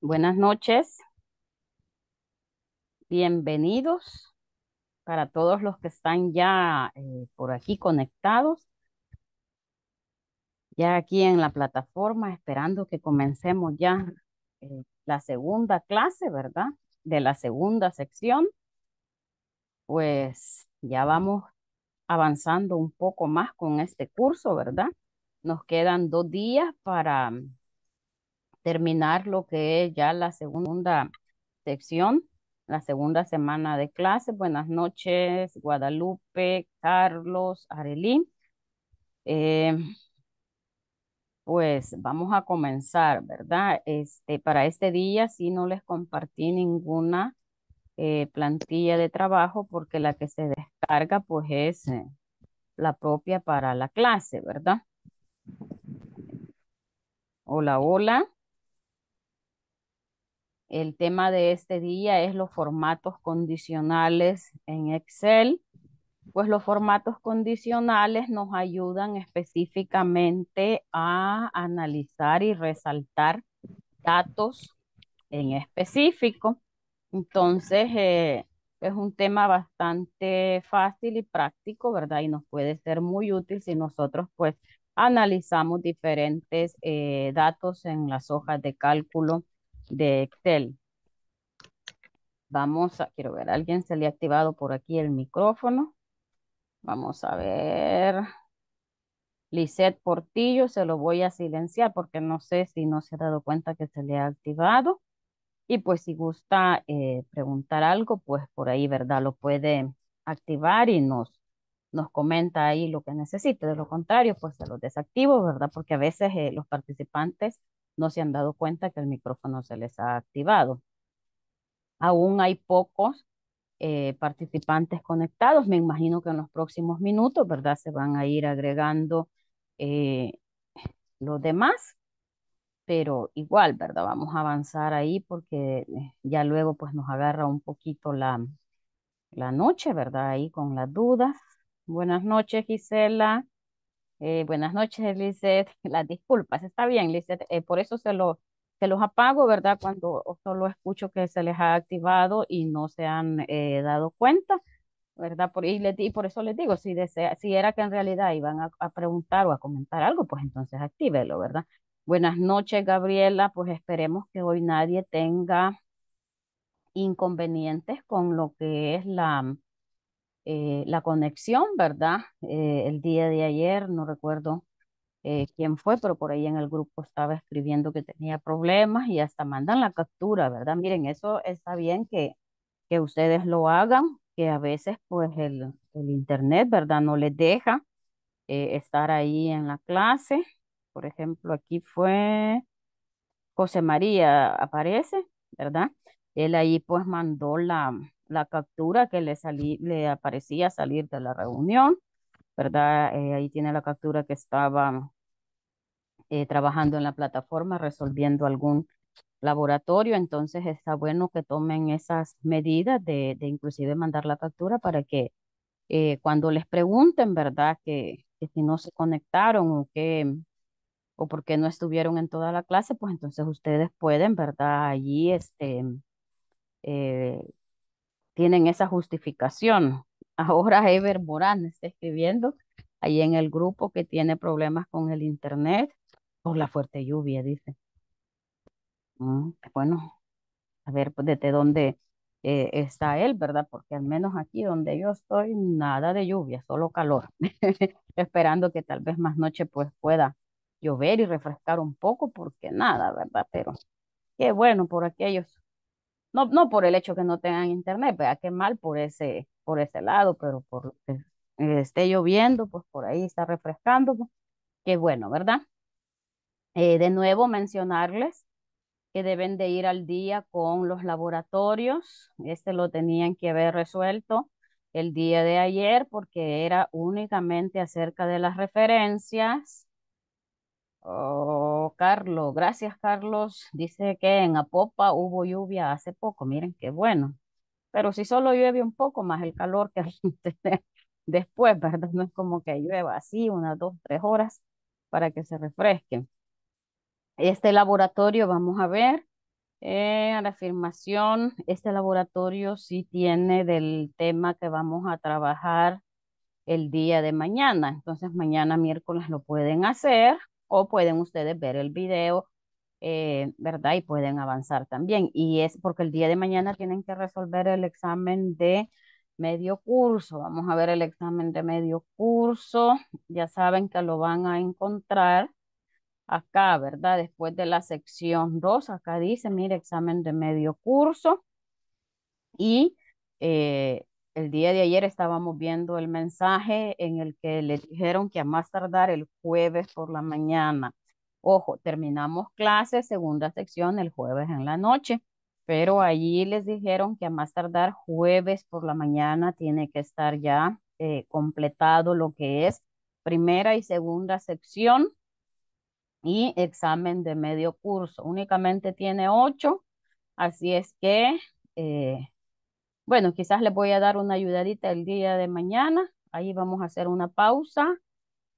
Buenas noches. Bienvenidos para todos los que están ya eh, por aquí conectados. Ya aquí en la plataforma, esperando que comencemos ya eh, la segunda clase, ¿verdad? De la segunda sección. Pues ya vamos avanzando un poco más con este curso, ¿verdad? Nos quedan dos días para terminar lo que es ya la segunda sección, la segunda semana de clase. Buenas noches, Guadalupe, Carlos, Arelí. Eh, pues vamos a comenzar, ¿verdad? Este, para este día sí no les compartí ninguna eh, plantilla de trabajo porque la que se descarga pues es eh, la propia para la clase, ¿verdad? Hola, hola. El tema de este día es los formatos condicionales en Excel. Pues los formatos condicionales nos ayudan específicamente a analizar y resaltar datos en específico. Entonces, eh, es un tema bastante fácil y práctico, ¿verdad? Y nos puede ser muy útil si nosotros, pues, analizamos diferentes eh, datos en las hojas de cálculo de Excel. Vamos a, quiero ver, ¿alguien se le ha activado por aquí el micrófono? Vamos a ver. Lisette Portillo, se lo voy a silenciar porque no sé si no se ha dado cuenta que se le ha activado. Y pues si gusta eh, preguntar algo, pues por ahí, ¿verdad? Lo puede activar y nos, nos comenta ahí lo que necesite. De lo contrario, pues se lo desactivo, ¿verdad? Porque a veces eh, los participantes no se han dado cuenta que el micrófono se les ha activado. Aún hay pocos eh, participantes conectados. Me imagino que en los próximos minutos, ¿verdad? Se van a ir agregando eh, los demás. Pero igual, ¿verdad? Vamos a avanzar ahí porque eh, ya luego pues nos agarra un poquito la, la noche, ¿verdad? Ahí con las dudas. Buenas noches, Gisela. Eh, buenas noches, Lizeth. Las disculpas, está bien, Lizeth. Eh, por eso se, lo, se los apago, ¿verdad? Cuando solo escucho que se les ha activado y no se han eh, dado cuenta, ¿verdad? Por, y, por eso les digo, si, desea, si era que en realidad iban a, a preguntar o a comentar algo, pues entonces actívelo, ¿verdad? Buenas noches, Gabriela. Pues esperemos que hoy nadie tenga inconvenientes con lo que es la, eh, la conexión, ¿verdad? Eh, el día de ayer, no recuerdo eh, quién fue, pero por ahí en el grupo estaba escribiendo que tenía problemas y hasta mandan la captura, ¿verdad? Miren, eso está bien que, que ustedes lo hagan, que a veces pues el, el internet, ¿verdad? No les deja estar ahí en la clase. Por ejemplo, aquí fue José María, aparece, ¿verdad? Él ahí pues mandó la, la captura que le, salí, le aparecía salir de la reunión, ¿verdad? Eh, ahí tiene la captura que estaba eh, trabajando en la plataforma, resolviendo algún laboratorio, entonces está bueno que tomen esas medidas de, de inclusive mandar la captura para que eh, cuando les pregunten, ¿verdad? Que, que si no se conectaron o qué o qué no estuvieron en toda la clase, pues entonces ustedes pueden, ¿verdad? Allí este, tienen esa justificación. Ahora Ever Morán está escribiendo ahí en el grupo que tiene problemas con el internet por la fuerte lluvia, dice. Mm, bueno, a ver pues, desde dónde eh, está él, ¿verdad? Porque al menos aquí donde yo estoy, nada de lluvia, solo calor. Esperando que tal vez más noche pues pueda llover y refrescar un poco, porque nada, ¿verdad? Pero qué bueno por aquellos no, por el hecho que no tengan internet, vea qué mal por ese, por ese lado, pero por que esté lloviendo, pues por ahí está refrescando, pues, qué bueno, ¿verdad? Eh, de nuevo, mencionarles que deben de ir al día con los laboratorios, este lo tenían que haber resuelto el día de ayer porque era únicamente acerca de las referencias Oh, Carlos, gracias Carlos. Dice que en Apopa hubo lluvia hace poco, miren qué bueno. Pero si solo llueve un poco más el calor que después, ¿verdad? No es como que llueva así unas dos, tres horas para que se refresquen. Este laboratorio, vamos a ver, eh, a la afirmación, este laboratorio sí tiene del tema que vamos a trabajar el día de mañana. Entonces mañana miércoles lo pueden hacer o pueden ustedes ver el video, eh, ¿verdad? Y pueden avanzar también. Y es porque el día de mañana tienen que resolver el examen de medio curso. Vamos a ver el examen de medio curso. Ya saben que lo van a encontrar acá, ¿verdad? Después de la sección 2, acá dice, mire, examen de medio curso. Y eh, el día de ayer estábamos viendo el mensaje en el que le dijeron que a más tardar el jueves por la mañana. Ojo, terminamos clase segunda sección, el jueves en la noche, pero allí les dijeron que a más tardar jueves por la mañana tiene que estar ya eh, completado lo que es primera y segunda sección y examen de medio curso. Únicamente tiene ocho, así es que... Eh, bueno, quizás les voy a dar una ayudadita el día de mañana. Ahí vamos a hacer una pausa.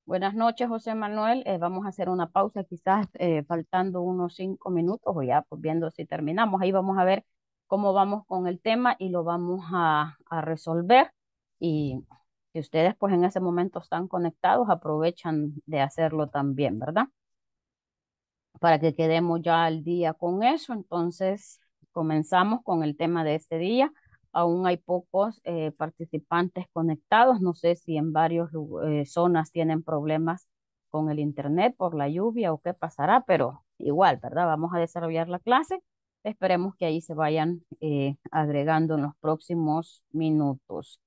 Buenas noches, José Manuel. Eh, vamos a hacer una pausa, quizás eh, faltando unos cinco minutos o ya pues, viendo si terminamos. Ahí vamos a ver cómo vamos con el tema y lo vamos a, a resolver. Y si ustedes pues en ese momento están conectados, aprovechan de hacerlo también, ¿verdad? Para que quedemos ya al día con eso. Entonces, comenzamos con el tema de este día aún hay pocos eh, participantes conectados. No sé si en varias eh, zonas tienen problemas con el internet por la lluvia o qué pasará, pero igual, ¿verdad? Vamos a desarrollar la clase. Esperemos que ahí se vayan eh, agregando en los próximos minutos.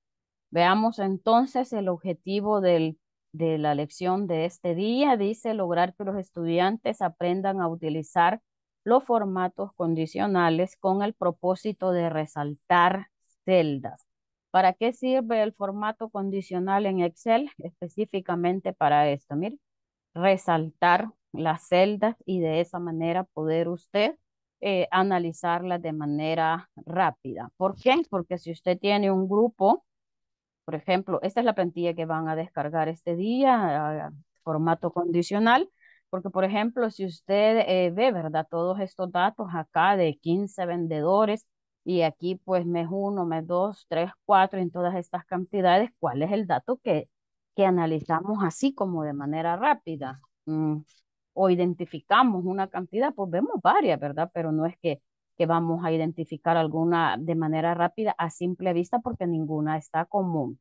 Veamos entonces el objetivo de la lección de este día. Dice lograr que los estudiantes aprendan a utilizar los formatos condicionales con el propósito de resaltar celdas. ¿Para qué sirve el formato condicional en Excel? Específicamente para esto, mire, resaltar las celdas y de esa manera poder usted eh, analizarlas de manera rápida. ¿Por qué? Porque si usted tiene un grupo, por ejemplo, esta es la plantilla que van a descargar este día, ah, formato condicional, porque por ejemplo, si usted eh, ve, ¿verdad? Todos estos datos acá de 15 vendedores, y aquí pues mes uno, mes dos, tres, cuatro, en todas estas cantidades, ¿cuál es el dato que, que analizamos así como de manera rápida? Mm, o identificamos una cantidad, pues vemos varias, ¿verdad? Pero no es que, que vamos a identificar alguna de manera rápida a simple vista porque ninguna está común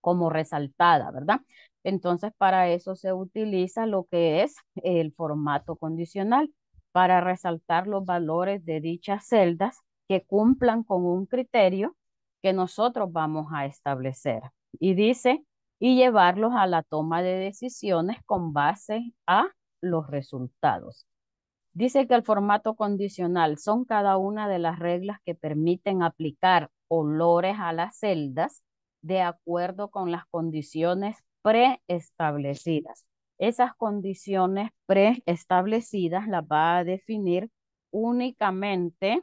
como resaltada, ¿verdad? Entonces, para eso se utiliza lo que es el formato condicional para resaltar los valores de dichas celdas que cumplan con un criterio que nosotros vamos a establecer. Y dice, y llevarlos a la toma de decisiones con base a los resultados. Dice que el formato condicional son cada una de las reglas que permiten aplicar olores a las celdas de acuerdo con las condiciones preestablecidas. Esas condiciones preestablecidas las va a definir únicamente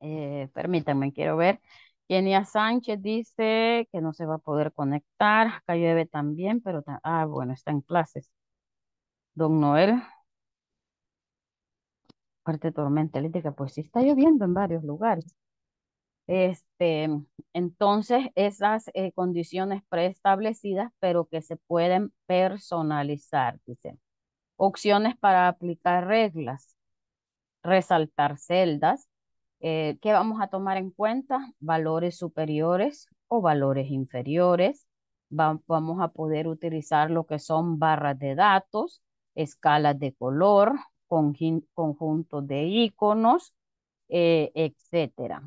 eh, permítanme, quiero ver. Genia Sánchez dice que no se va a poder conectar. Acá llueve también, pero... ah, bueno, está en clases. Don Noel. Parte tormenta eléctrica. Pues sí está lloviendo en varios lugares. Este, entonces, esas eh, condiciones preestablecidas, pero que se pueden personalizar, dice. Opciones para aplicar reglas. Resaltar celdas eh, ¿Qué vamos a tomar en cuenta? Valores superiores o valores inferiores. vamos a poder utilizar lo que son barras de datos, escalas de color, conjuntos de iconos, eh, etcétera.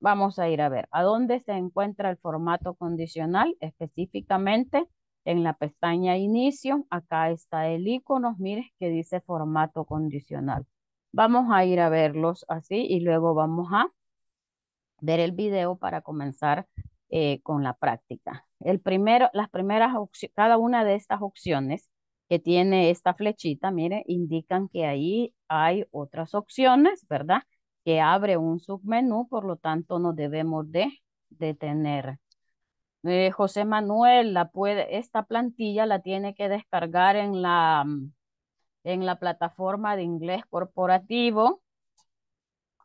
Vamos a ir a ver a dónde se encuentra el formato condicional, específicamente en la pestaña inicio, acá está el icono, mire que dice formato condicional. Vamos a ir a verlos así y luego vamos a ver el video para comenzar eh, con la práctica. El primero, las primeras cada una de estas opciones que tiene esta flechita, mire, indican que ahí hay otras opciones, ¿verdad? Que abre un submenú, por lo tanto no debemos de detener. Eh, José Manuel, la puede, esta plantilla la tiene que descargar en la mm, en la plataforma de inglés corporativo.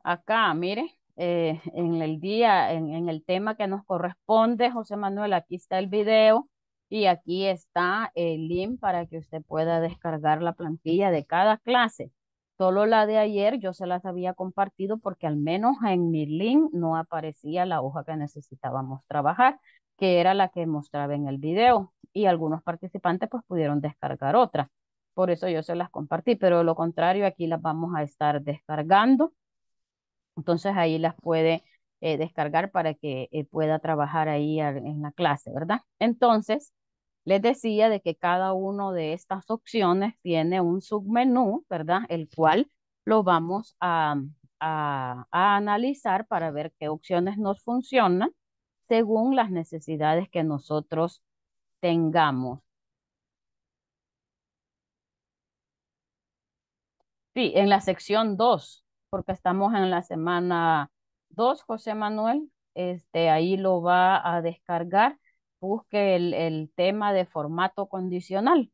Acá, mire, eh, en el día, en, en el tema que nos corresponde, José Manuel, aquí está el video y aquí está el link para que usted pueda descargar la plantilla de cada clase. Solo la de ayer yo se las había compartido porque al menos en mi link no aparecía la hoja que necesitábamos trabajar, que era la que mostraba en el video. Y algunos participantes pues pudieron descargar otra. Por eso yo se las compartí, pero lo contrario, aquí las vamos a estar descargando. Entonces ahí las puede eh, descargar para que eh, pueda trabajar ahí en la clase, ¿verdad? Entonces, les decía de que cada una de estas opciones tiene un submenú, ¿verdad? El cual lo vamos mm, a, a analizar para ver qué opciones nos funcionan según las necesidades que nosotros tengamos. Sí, en la sección 2, porque estamos en la semana 2, José Manuel, este, ahí lo va a descargar, busque el, tema de formato condicional.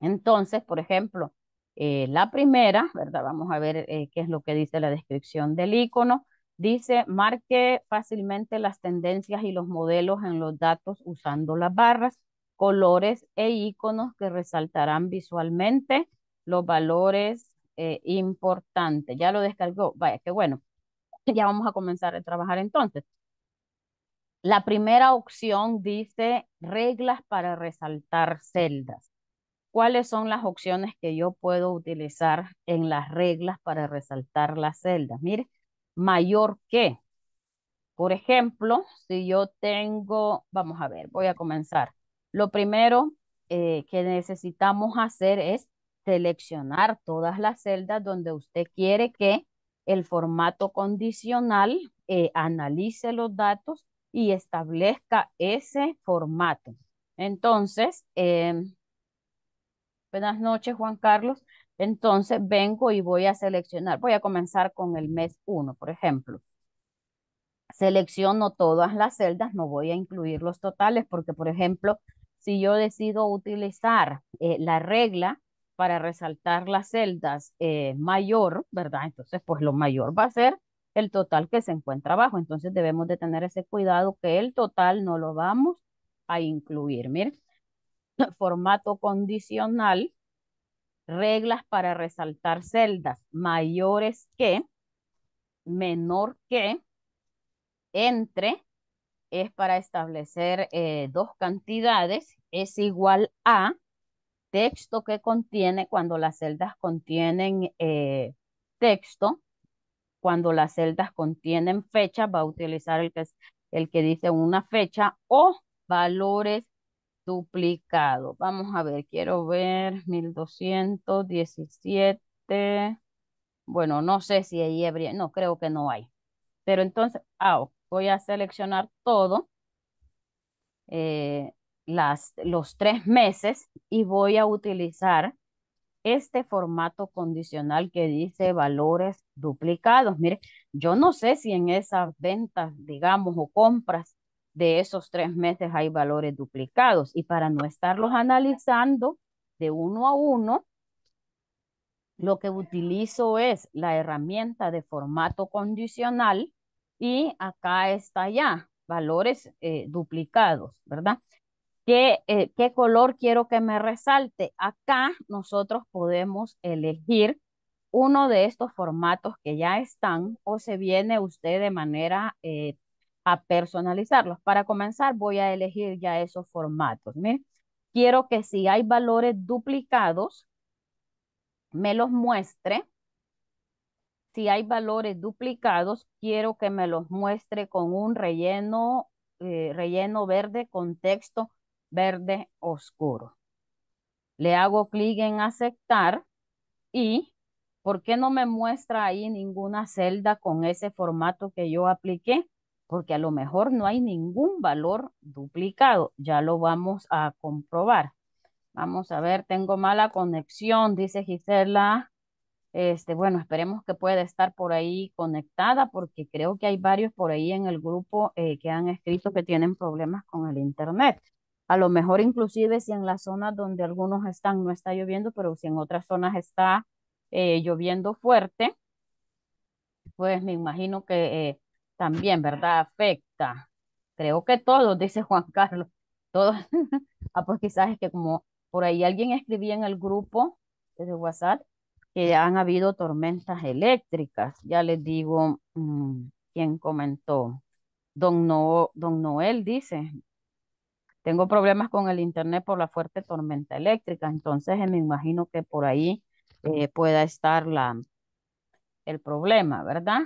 Entonces, por ejemplo, eh, la primera, ¿verdad? Vamos a ver eh, qué es lo que dice la descripción del icono. Dice, marque fácilmente las tendencias y los modelos en los datos usando las barras, colores e iconos que resaltarán visualmente los valores eh, importantes. Ya lo descargó. Vaya, qué bueno. Ya vamos a comenzar a trabajar entonces. La primera opción dice reglas para resaltar celdas. ¿Cuáles son las opciones que yo puedo utilizar en las reglas para resaltar las celdas? Mire, mayor que. Por ejemplo, si yo tengo, vamos a ver, voy a comenzar. Lo primero eh, que necesitamos hacer es seleccionar todas las celdas donde usted quiere que el formato condicional eh, analice los datos y establezca ese formato. Entonces, eh, buenas noches Juan Carlos. Entonces vengo y voy a seleccionar, voy a comenzar con el mes 1, por ejemplo. Selecciono todas las celdas, no voy a incluir los totales porque, por ejemplo, si yo decido utilizar eh, la regla para resaltar las celdas eh, mayor, ¿verdad? Entonces, pues lo mayor va a ser el total que se encuentra abajo. Entonces debemos de tener ese cuidado que el total no lo vamos a incluir. Miren, formato condicional, reglas para resaltar celdas mayores que, menor que, entre, es para establecer eh, dos cantidades, es igual a, texto que contiene, cuando las celdas contienen eh, texto, cuando las celdas contienen fecha, va a utilizar el que, dice una fecha o valores duplicados. Vamos a ver, quiero ver 1217. Bueno, no sé si ahí habría, no, creo que no hay. Pero entonces, ah, voy a seleccionar todo. Eh, las, los tres meses y voy a utilizar este formato condicional que dice valores duplicados. Mire, yo no sé si en esas ventas, digamos, o compras de esos tres meses hay valores duplicados. Y para no estarlos analizando de uno a uno, lo que utilizo es la herramienta de formato condicional y acá está ya, valores eh, duplicados, ¿verdad? Eh, ¿Qué, color quiero que me resalte? Acá nosotros podemos elegir uno de estos formatos que ya están o se viene usted de manera eh, a personalizarlos. Para comenzar voy a elegir ya esos formatos. quiero que si hay valores duplicados, me los muestre. Si hay valores duplicados, quiero que me los muestre con un relleno, eh, relleno verde con texto verde oscuro. Le hago clic en aceptar y ¿por qué no me muestra ahí ninguna celda con ese formato que yo apliqué? Porque a lo mejor no hay ningún valor duplicado. Ya lo vamos a comprobar. Vamos a ver, tengo mala conexión, dice Gisela. Este, bueno, esperemos que pueda estar por ahí conectada porque creo que hay varios por ahí en el grupo eh, que han escrito que tienen problemas con el internet. A lo mejor inclusive si en las zonas donde algunos están no está lloviendo, pero si en otras zonas está eh, lloviendo fuerte, pues me imagino que eh, también, ¿verdad? Afecta. Creo que todos, dice Juan Carlos, todos. ah, pues quizás es que como por ahí alguien escribía en el grupo de WhatsApp que han habido tormentas eléctricas. Ya les digo mm, quién comentó. Don, no, Don Noel dice, tengo problemas con el internet por la fuerte tormenta eléctrica, entonces eh, me imagino que por ahí eh, pueda estar la, el problema, ¿verdad?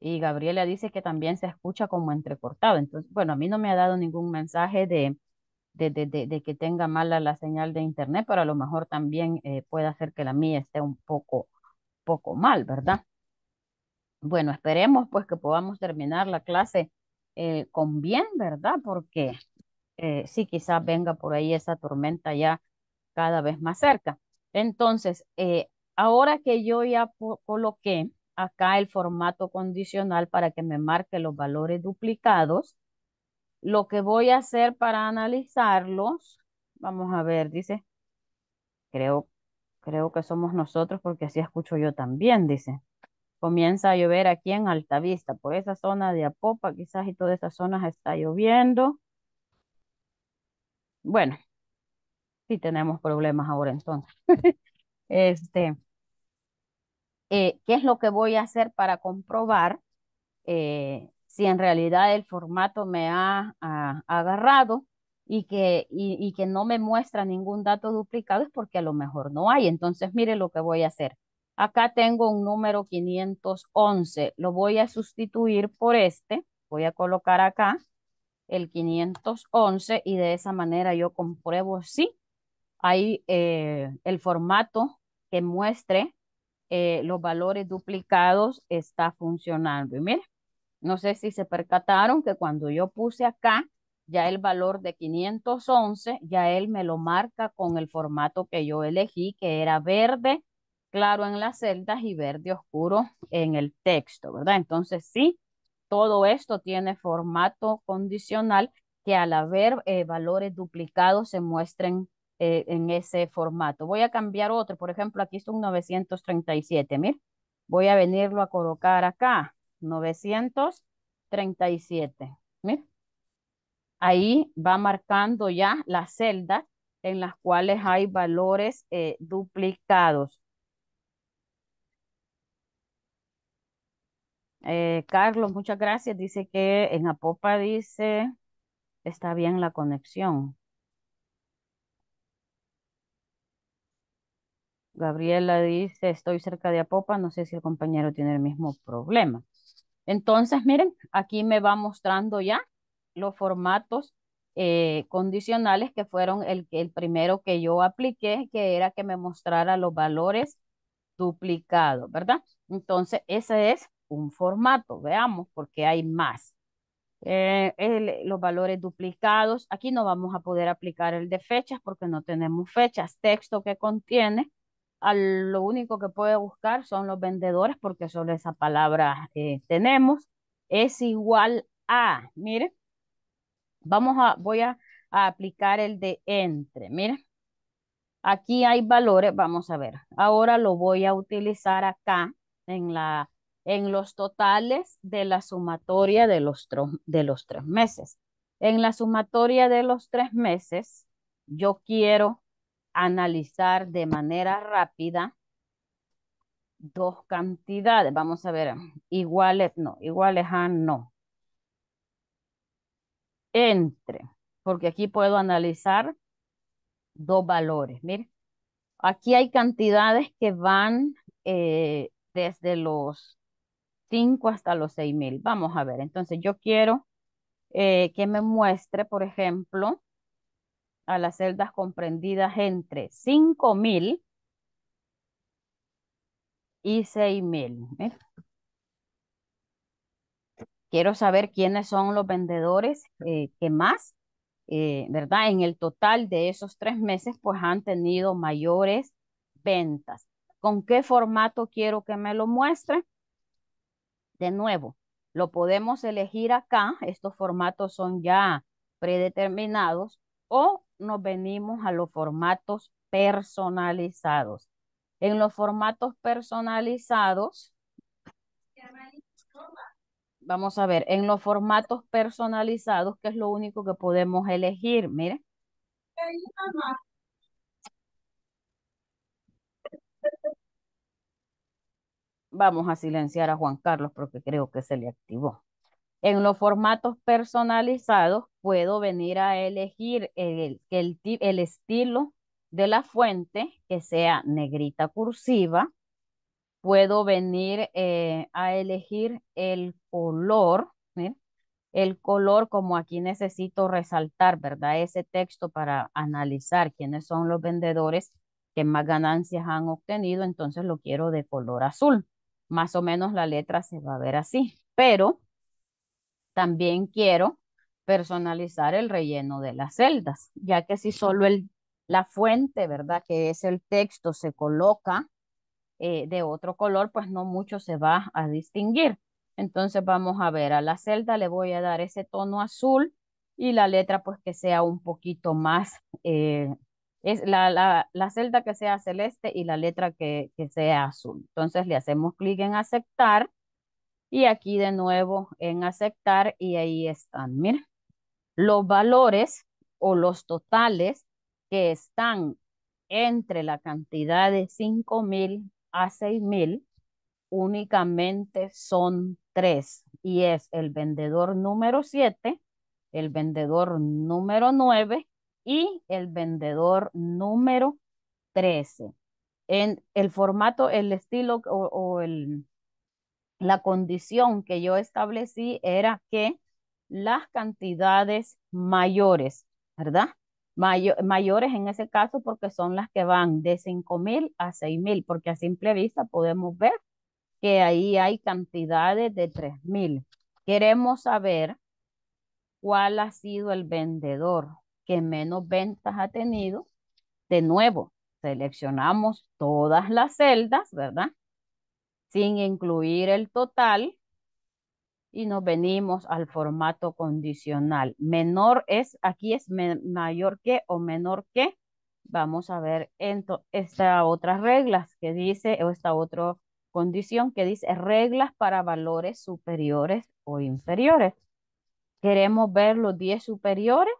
Y Gabriela dice que también se escucha como entrecortado. Entonces, bueno, a mí no me ha dado ningún mensaje de, de, que tenga mala la señal de internet, pero a lo mejor también eh, puede hacer que la mía esté un poco, poco mal, ¿verdad? Bueno, esperemos pues que podamos terminar la clase eh, con bien, ¿verdad? Porque si eh, sí, quizás venga por ahí esa tormenta ya cada vez más cerca. Entonces, eh, ahora que yo ya coloqué acá el formato condicional para que me marque los valores duplicados, lo que voy a hacer para analizarlos, vamos a ver, dice, creo, creo que somos nosotros porque así escucho yo también, dice comienza a llover aquí en Altavista, por esa zona de Apopa, quizás y todas esas zonas está lloviendo. Bueno, si tenemos problemas ahora entonces. este, eh, ¿qué es lo que voy a hacer para comprobar eh, si en realidad el formato me ha, agarrado? y que, y, que no me muestra ningún dato duplicado es porque a lo mejor no hay. Entonces, mire lo que voy a hacer. Acá tengo un número 511. Lo voy a sustituir por este. Voy a colocar acá el 511 y de esa manera yo compruebo si hay eh, el formato que muestre eh, los valores duplicados está funcionando. Y mire, no sé si se percataron que cuando yo puse acá ya el valor de 511, ya él me lo marca con el formato que yo elegí, que era verde claro en las celdas y verde oscuro en el texto, ¿verdad? Entonces sí, todo esto tiene formato condicional que al haber eh, valores duplicados se muestren eh, en ese formato. Voy a cambiar otro, por ejemplo, aquí está un 937, ¿mire? voy a venirlo a colocar acá, 937, Ahí va marcando ya las celdas en las cuales hay valores eh, duplicados. Eh, Carlos, muchas gracias. Dice que en Apopa dice, está bien la conexión. Gabriela dice, estoy cerca de Apopa, no sé si el compañero tiene el mismo problema. Entonces, miren, aquí me va mostrando ya los formatos eh, condicionales que fueron el, el primero que yo apliqué, que era que me mostrara los valores duplicados, ¿verdad? Entonces, ese es un formato. Veamos, porque hay más. Eh, los valores duplicados, aquí no vamos a poder aplicar el de fechas porque no tenemos fechas. Texto que contiene, lo único que puede buscar son los vendedores porque solo esa palabra eh, tenemos. Es igual a, mire, vamos a, voy a, a aplicar el de entre, mire. Aquí hay valores, vamos a ver. Ahora lo voy a utilizar acá en la en los totales de la sumatoria de los, de los tres meses. En la sumatoria de los tres meses, yo quiero analizar de manera rápida dos cantidades. Vamos a ver, iguales, no, iguales a no. Entre, porque aquí puedo analizar dos valores. Mire, aquí hay cantidades que van eh, desde los 5 hasta los mil Vamos a ver, entonces yo quiero eh, que me muestre, por ejemplo, a las celdas comprendidas entre mil y 6000. mil Quiero saber quiénes son los vendedores eh, que más, eh, ¿verdad? En el total de esos tres meses, pues han tenido mayores ventas. ¿Con qué formato quiero que me lo muestre? De nuevo, lo podemos elegir acá, estos formatos son ya predeterminados, o nos venimos a los formatos personalizados. En los formatos personalizados, vamos a ver, en los formatos personalizados, que es lo único que podemos elegir, mire Vamos a silenciar a Juan Carlos porque creo que se le activó. En los formatos personalizados puedo venir a elegir el, el estilo de la fuente que sea negrita cursiva. Puedo venir eh, a elegir el color, ¿eh? el color como aquí necesito resaltar, ¿verdad? Ese texto para analizar quiénes son los vendedores que más ganancias han obtenido, entonces lo quiero de color azul más o menos la letra se va a ver así. Pero también quiero personalizar el relleno de las celdas, ya que si solo el, la fuente, ¿verdad? Que es el texto, se coloca eh, de otro color, pues no mucho se va a distinguir. Entonces vamos a ver, a la celda le voy a dar ese tono azul y la letra pues que sea un poquito más eh, es la, la, celda que sea celeste y la letra que, sea azul. Entonces le hacemos clic en aceptar y aquí de nuevo en aceptar y ahí están, miren, los valores o los totales que están entre la cantidad de 5,000 a 6,000 únicamente son tres y es el vendedor número 7, el vendedor número 9 y el vendedor número 13. En el formato, el estilo o, el, la condición que yo establecí era que las cantidades mayores, ¿verdad? mayores en ese caso porque son las que van de 5.000 a 6.000, porque a simple vista podemos ver que ahí hay cantidades de 3.000. Queremos saber cuál ha sido el vendedor, que menos ventas ha tenido, de nuevo, seleccionamos todas las celdas, ¿verdad? Sin incluir el total y nos venimos al formato condicional. Menor es, aquí es mayor que o menor que. Vamos a ver esta otras reglas que dice, o esta otra condición que dice reglas para valores superiores o inferiores. Queremos ver los 10 superiores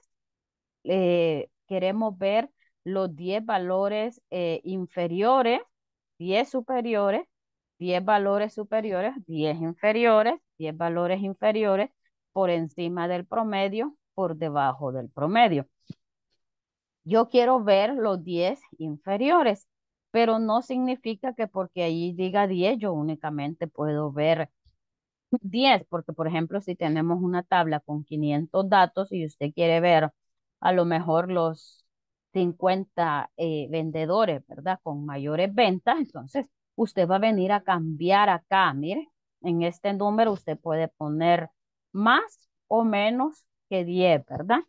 eh, queremos ver los 10 valores eh, inferiores, 10 superiores, 10 valores superiores, 10 inferiores, 10 valores inferiores, por encima del promedio, por debajo del promedio. Yo quiero ver los 10 inferiores, pero no significa que porque ahí diga 10, yo únicamente puedo ver 10, porque por ejemplo, si tenemos una tabla con 500 datos y usted quiere ver a lo mejor los 50 eh, vendedores, ¿verdad? Con mayores ventas, entonces usted va a venir a cambiar acá, mire, en este número usted puede poner más o menos que 10, ¿verdad?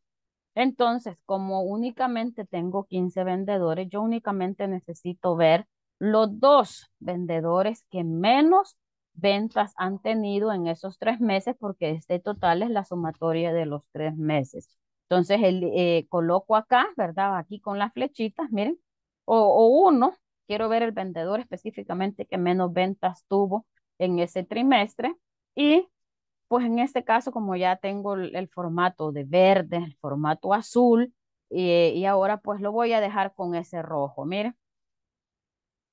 Entonces, como únicamente tengo 15 vendedores, yo únicamente necesito ver los dos vendedores que menos ventas han tenido en esos tres meses, porque este total es la sumatoria de los tres meses. Entonces el, eh, coloco acá, ¿verdad? Aquí con las flechitas, miren, o, uno, quiero ver el vendedor específicamente que menos ventas tuvo en ese trimestre y pues en este caso como ya tengo el, formato de verde, el formato azul eh, y ahora pues lo voy a dejar con ese rojo, miren,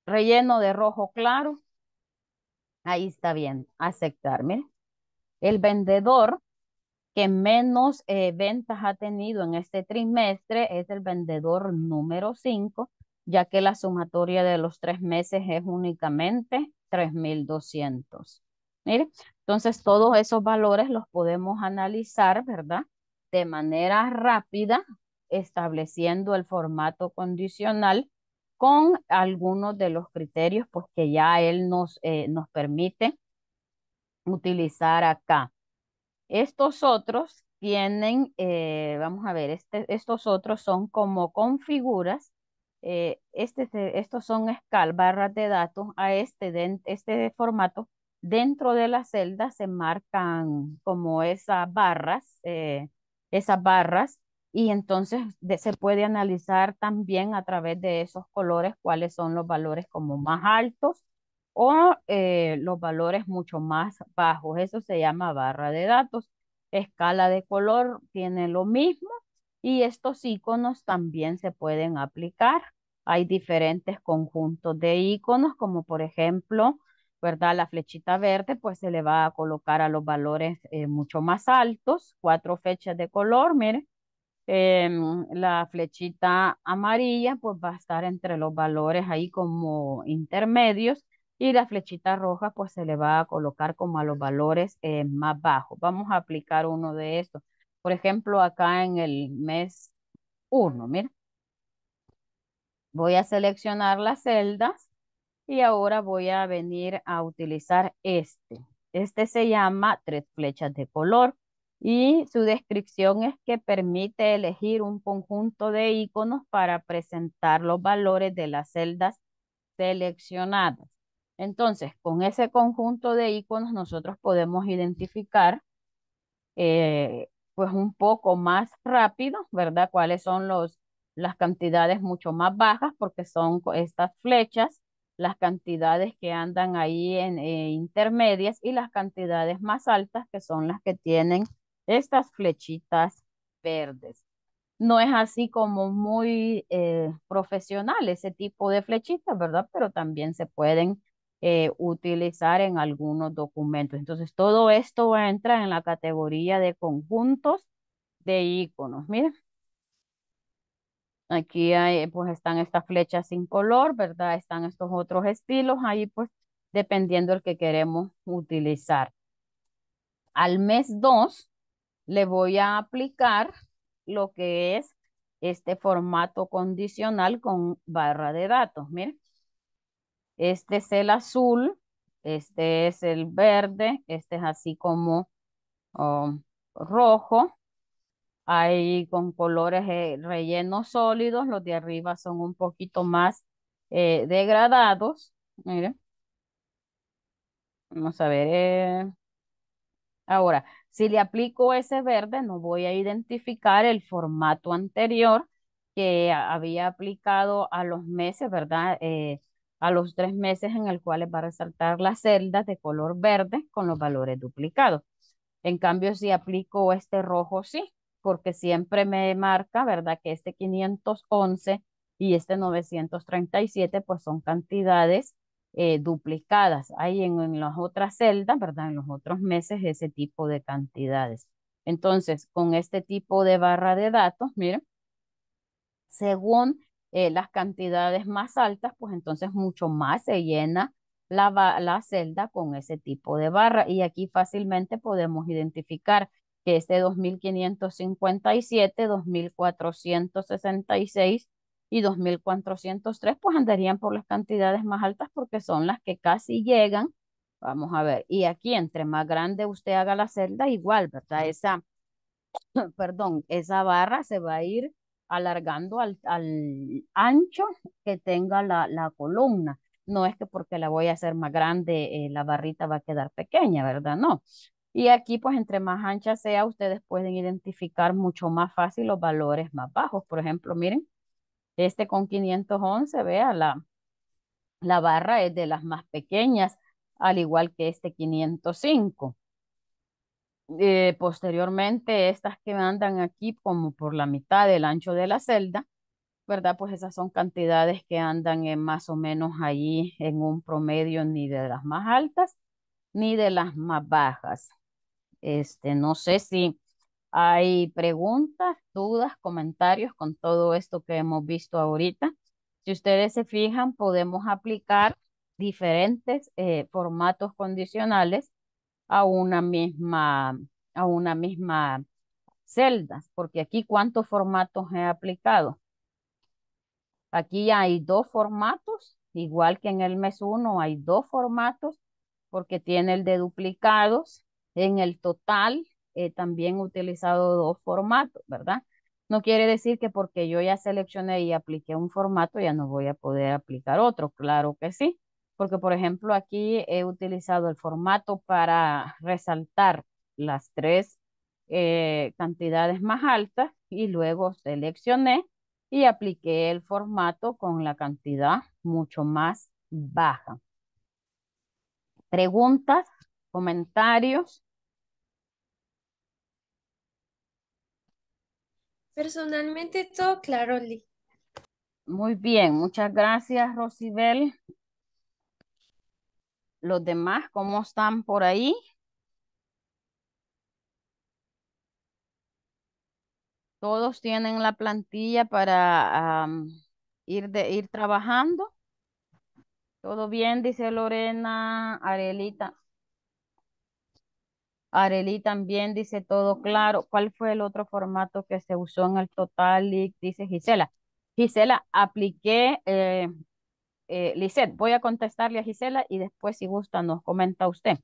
relleno de rojo claro, ahí está bien, aceptar, miren, el vendedor que menos eh, ventas ha tenido en este trimestre es el vendedor número 5, ya que la sumatoria de los tres meses es únicamente 3,200. Mire, entonces todos esos valores los podemos analizar, ¿verdad? De manera rápida, estableciendo el formato condicional con algunos de los criterios pues, que ya él nos, eh, nos permite utilizar acá. Estos otros tienen, eh, vamos a ver, este, estos otros son como con figuras, eh, este estos son escal, barras de datos, a este, este, formato, dentro de la celda se marcan como esas barras, eh, esas barras, y entonces se puede analizar también a través de esos colores cuáles son los valores como más altos o eh, los valores mucho más bajos. Eso se llama barra de datos. Escala de color tiene lo mismo y estos iconos también se pueden aplicar. Hay diferentes conjuntos de iconos, como por ejemplo, ¿verdad? La flechita verde, pues se le va a colocar a los valores eh, mucho más altos, cuatro fechas de color, miren. Em, la flechita amarilla, pues va a estar entre los valores ahí como intermedios y la flechita roja pues se le va a colocar como a los valores eh, más bajos. Vamos a aplicar uno de estos. Por ejemplo, acá en el mes 1, mira. Voy a seleccionar las celdas y ahora voy a venir a utilizar este. Este se llama tres flechas de color y su descripción es que permite elegir un conjunto de iconos para presentar los valores de las celdas seleccionadas. Entonces, con ese conjunto de iconos nosotros podemos identificar eh, pues un poco más rápido, ¿verdad? Cuáles son los, las cantidades mucho más bajas porque son estas flechas, las cantidades que andan ahí en eh, intermedias y las cantidades más altas que son las que tienen estas flechitas verdes. No es así como muy eh, profesional ese tipo de flechitas, ¿verdad? Pero también se pueden eh, utilizar en algunos documentos. Entonces, todo esto entra en la categoría de conjuntos de iconos. Miren. Aquí hay, pues están estas flechas sin color, ¿verdad? Están estos otros estilos ahí, pues dependiendo el que queremos utilizar. Al mes 2 le voy a aplicar lo que es este formato condicional con barra de datos. Miren, este es el azul, este es el verde, este es así como um, rojo. Hay con colores eh, rellenos sólidos, los de arriba son un poquito más eh, degradados. Miren. Vamos a ver. Eh. Ahora, si le aplico ese verde, no voy a identificar el formato anterior que había aplicado a los meses, ¿verdad? a los tres meses en el cual va a resaltar la celda de color verde con los valores duplicados. En cambio, si aplico este rojo, sí, porque siempre me marca, ¿verdad? Que este 511 y este 937, pues son cantidades eh, duplicadas. Hay en, en las otras celdas, ¿verdad? En los otros meses ese tipo de cantidades. Entonces, con este tipo de barra de datos, miren, según eh, las cantidades más altas, pues entonces mucho más se llena la, la celda con ese tipo de barra. Y aquí fácilmente podemos identificar que ese 2557, 2466 y 2403, pues andarían por las cantidades más altas porque son las que casi llegan. Vamos a ver, y aquí entre más grande usted haga la celda, igual, ¿verdad? Esa, perdón, esa barra se va a ir alargando al, ancho que tenga la, la, columna. No es que porque la voy a hacer más grande, eh, la barrita va a quedar pequeña, ¿verdad? No. Y aquí, pues, entre más ancha sea, ustedes pueden identificar mucho más fácil los valores más bajos. Por ejemplo, miren, este con 511, vea, la, la barra es de las más pequeñas, al igual que este 505. Eh, posteriormente, estas que andan aquí como por la mitad del ancho de la celda, ¿verdad? Pues esas son cantidades que andan más o menos ahí en un promedio ni de las más altas ni de las más bajas. Este, no sé si hay preguntas, dudas, comentarios con todo esto que hemos visto ahorita. Si ustedes se fijan, podemos aplicar diferentes eh, formatos condicionales a una misma, a una misma celda, porque aquí cuántos formatos he aplicado. Aquí hay dos formatos, igual que en el mes 1 hay dos formatos, porque tiene el de duplicados. En el total he también utilizado dos formatos, ¿verdad? No quiere decir que porque yo ya seleccioné y apliqué un formato, ya no voy a poder aplicar otro, claro que sí porque por ejemplo aquí he utilizado el formato para resaltar las tres eh, cantidades más altas y luego seleccioné y apliqué el formato con la cantidad mucho más baja. Preguntas, comentarios. Personalmente todo claro, Lee. Muy bien, muchas gracias, Rosibel los demás, ¿cómo están por ahí? Todos tienen la plantilla para ir, de, ir trabajando. Todo bien, dice Lorena, Arelita. Areli también dice todo claro. ¿Cuál fue el otro formato que se usó en el Totalic? Dice Gisela. Gisela, apliqué eh, eh, Lisette, voy a contestarle a Gisela y después si gusta nos comenta usted.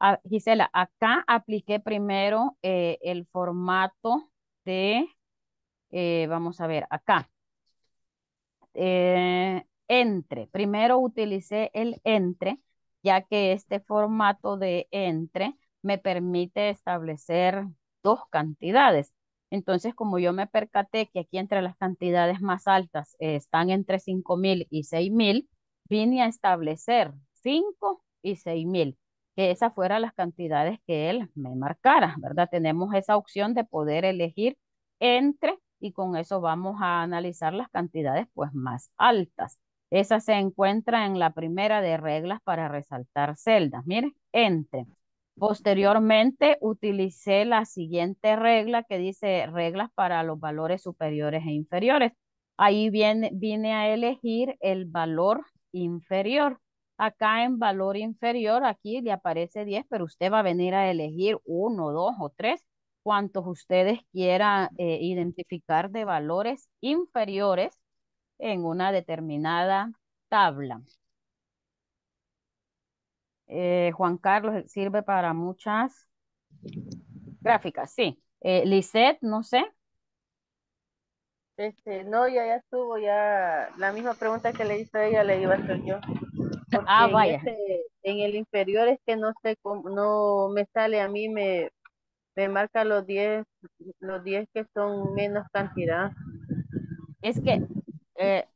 Ah, Gisela, acá apliqué primero eh, el formato de, eh, vamos a ver, acá. Eh, entre, primero utilicé el entre, ya que este formato de entre me permite establecer dos cantidades. Entonces, como yo me percaté que aquí entre las cantidades más altas están entre 5.000 y 6.000, vine a establecer 5 y 6.000, que esas fueran las cantidades que él me marcara, ¿verdad? Tenemos esa opción de poder elegir entre y con eso vamos a analizar las cantidades pues más altas. Esa se encuentra en la primera de reglas para resaltar celdas. Miren, entre. Posteriormente utilicé la siguiente regla que dice reglas para los valores superiores e inferiores. Ahí viene, vine a elegir el valor inferior. Acá en valor inferior, aquí le aparece 10, pero usted va a venir a elegir 1, 2 o 3, cuantos ustedes quieran eh, identificar de valores inferiores en una determinada tabla. Eh, Juan Carlos eh, sirve para muchas gráficas, sí. Eh, no sé. Este, no, ya, ya estuvo, ya la misma pregunta que le hizo ella le iba a hacer yo. ah, vaya. Este, en, el inferior es que no sé cómo, no me sale, a mí me, me marca los 10, los 10 que son menos cantidad. Es que, eh,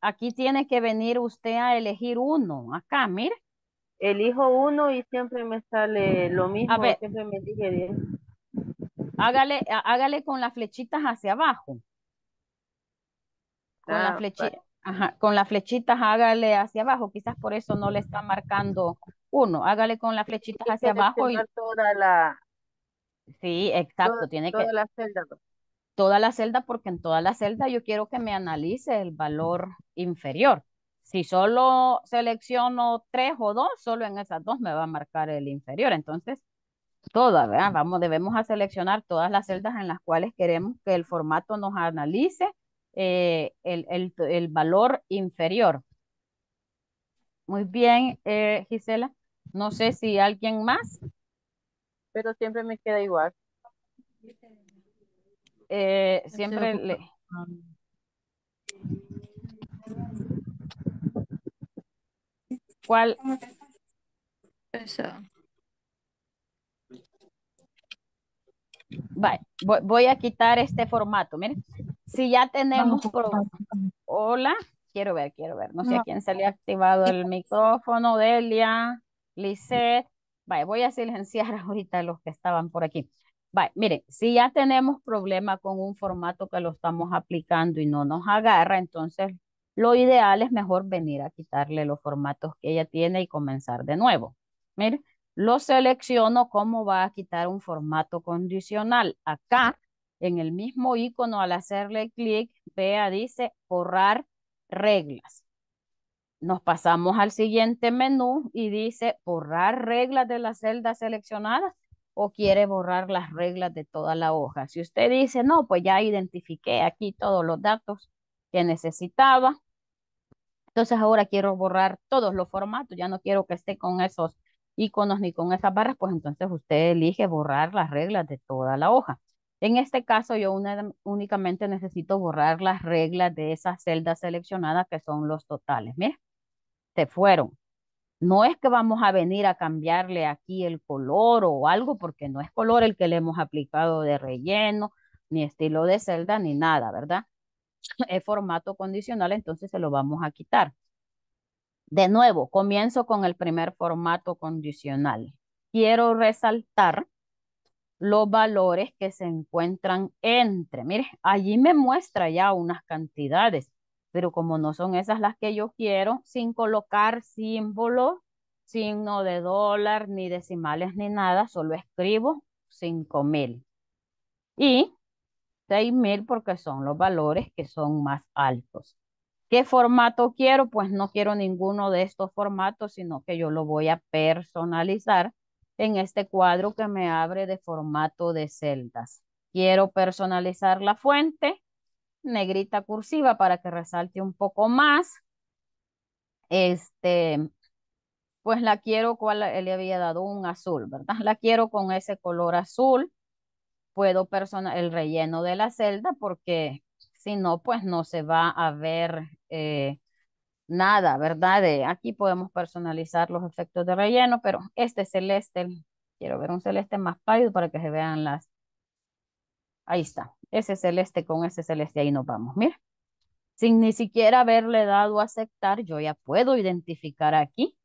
aquí tiene que venir usted a elegir uno, acá, mire elijo uno y siempre me sale lo mismo, A ver. siempre me dije Hágale, hágale con las flechitas hacia abajo. Con la ah, las con flechitas hágale hacia abajo, quizás por eso no le está marcando uno. Hágale con las flechitas hacia abajo y toda la Sí, exacto, toda, tiene toda la celda. Toda la celda porque en toda la celda yo quiero que me analice el valor inferior. Si solo selecciono tres o dos, solo en esas dos me va a marcar el inferior. Entonces, todas, ¿verdad? Vamos, debemos a seleccionar todas las celdas en las cuales queremos que el formato nos analice eh, el, valor inferior. Muy bien, eh, Gisela. No sé si alguien más, pero siempre me queda igual. Eh, siempre le... Ah. cual voy a quitar este formato. Miren, si ya tenemos. Hola, quiero ver, quiero ver. No sé a quién se le ha activado el micrófono. Delia, Lisette. voy a silenciar ahorita los que estaban por aquí. miren, si ya tenemos problema con un formato que lo estamos aplicando y no nos agarra, entonces lo ideal es mejor venir a quitarle los formatos que ella tiene y comenzar de nuevo. Mire, lo selecciono como va a quitar un formato condicional. Acá, en el mismo icono, al hacerle clic, vea, dice borrar reglas. Nos pasamos al siguiente menú y dice borrar reglas de las celdas seleccionadas o quiere borrar las reglas de toda la hoja. Si usted dice, no, pues ya identifiqué aquí todos los datos que necesitaba, entonces ahora quiero borrar todos los formatos, ya no quiero que esté con esos iconos ni con esas barras, pues entonces usted elige borrar las reglas de toda la hoja. En este caso yo únicamente necesito borrar las reglas de esas celdas seleccionadas que son los totales. ¿ves? se fueron. No es que vamos a venir a cambiarle aquí el color o algo, porque no es color el que le hemos aplicado de relleno, ni estilo de celda, ni nada, ¿verdad? es formato condicional, entonces se lo vamos a quitar. De nuevo, comienzo con el primer formato condicional. Quiero resaltar los valores que se encuentran entre. Mire, allí me muestra ya unas cantidades, pero como no son esas las que yo quiero, sin colocar símbolo, signo de dólar, ni decimales, ni nada, solo escribo 5000. Y mil porque son los valores que son más altos. ¿Qué formato quiero? Pues no quiero ninguno de estos formatos, sino que yo lo voy a personalizar en este cuadro que me abre de formato de celdas. Quiero personalizar la fuente, negrita cursiva para que resalte un poco más. Este, pues la quiero, cual le había dado un azul, ¿verdad? La quiero con ese color azul puedo personal el relleno de la celda porque si no, pues no se va a ver eh, nada, ¿verdad? aquí podemos personalizar los efectos de relleno, pero este celeste, quiero ver un celeste más pálido para que se vean las... Ahí está, ese celeste con ese celeste, ahí nos vamos, mira. Sin ni siquiera haberle dado a aceptar, yo ya puedo identificar aquí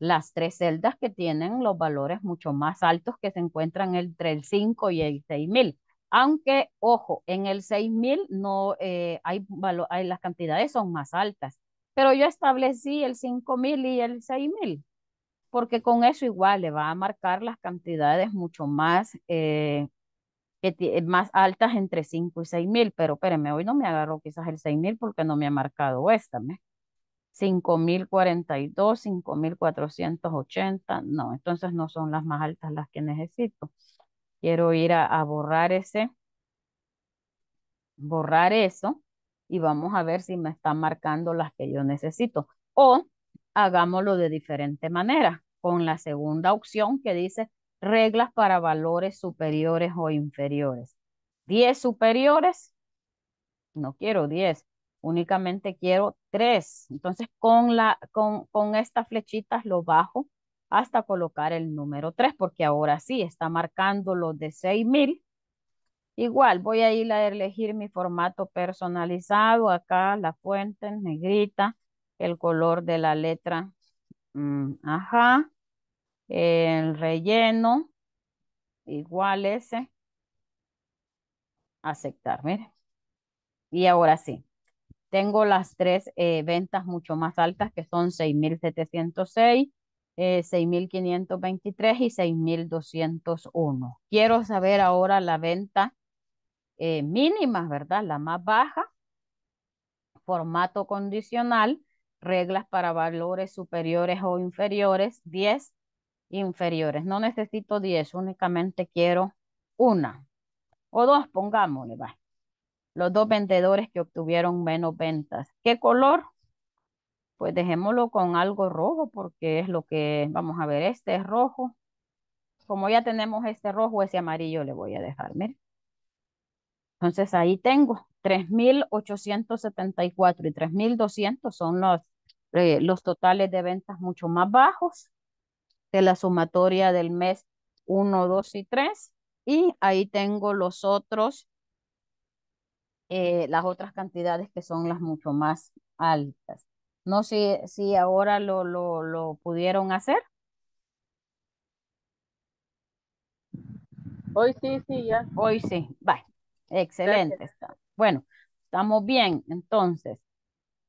las tres celdas que tienen los valores mucho más altos que se encuentran entre el 5 y el 6000. Aunque, ojo, en el 6000 no eh, hay, hay, las cantidades son más altas, pero yo establecí el 5000 y el 6000, porque con eso igual le va a marcar las cantidades mucho más, eh, eh, más altas entre 5 y 6000. Pero espérenme, hoy no me agarro quizás el 6000 porque no me ha marcado esta. ¿me? 5,042, 5480. No, entonces no son las más altas las que necesito. Quiero ir a, a borrar ese, borrar eso y vamos a ver si me está marcando las que yo necesito. O hagámoslo de diferente manera, con la segunda opción que dice reglas para valores superiores o inferiores. 10 superiores, no quiero 10, únicamente quiero tres. Entonces con, la, con, con estas flechitas lo bajo hasta colocar el número tres, porque ahora sí está marcando los de 6000. Igual voy a ir a elegir mi formato personalizado, acá la fuente en negrita, el color de la letra, mm, ajá, el relleno, igual ese, aceptar, miren. Y ahora sí, tengo las tres eh, ventas mucho más altas que son 6.706, 6.523 eh, y 6.201. Quiero saber ahora la venta eh, mínima, ¿verdad? La más baja, formato condicional, reglas para valores superiores o inferiores, 10 inferiores. No necesito 10, únicamente quiero una o dos, pongámosle, va los dos vendedores que obtuvieron menos ventas. ¿Qué color? Pues dejémoslo con algo rojo porque es lo que vamos a ver. Este es rojo. Como ya tenemos este rojo, ese amarillo le voy a dejar. Entonces ahí tengo 3.874 y 3.200 son los, eh, los totales de ventas mucho más bajos de la sumatoria del mes 1, 2 y 3. Y ahí tengo los otros eh, las otras cantidades que son las mucho más altas. No sé si ahora lo, lo, pudieron hacer. Hoy sí, sí, ya. Hoy sí, Excelente. Bueno, estamos bien. Entonces,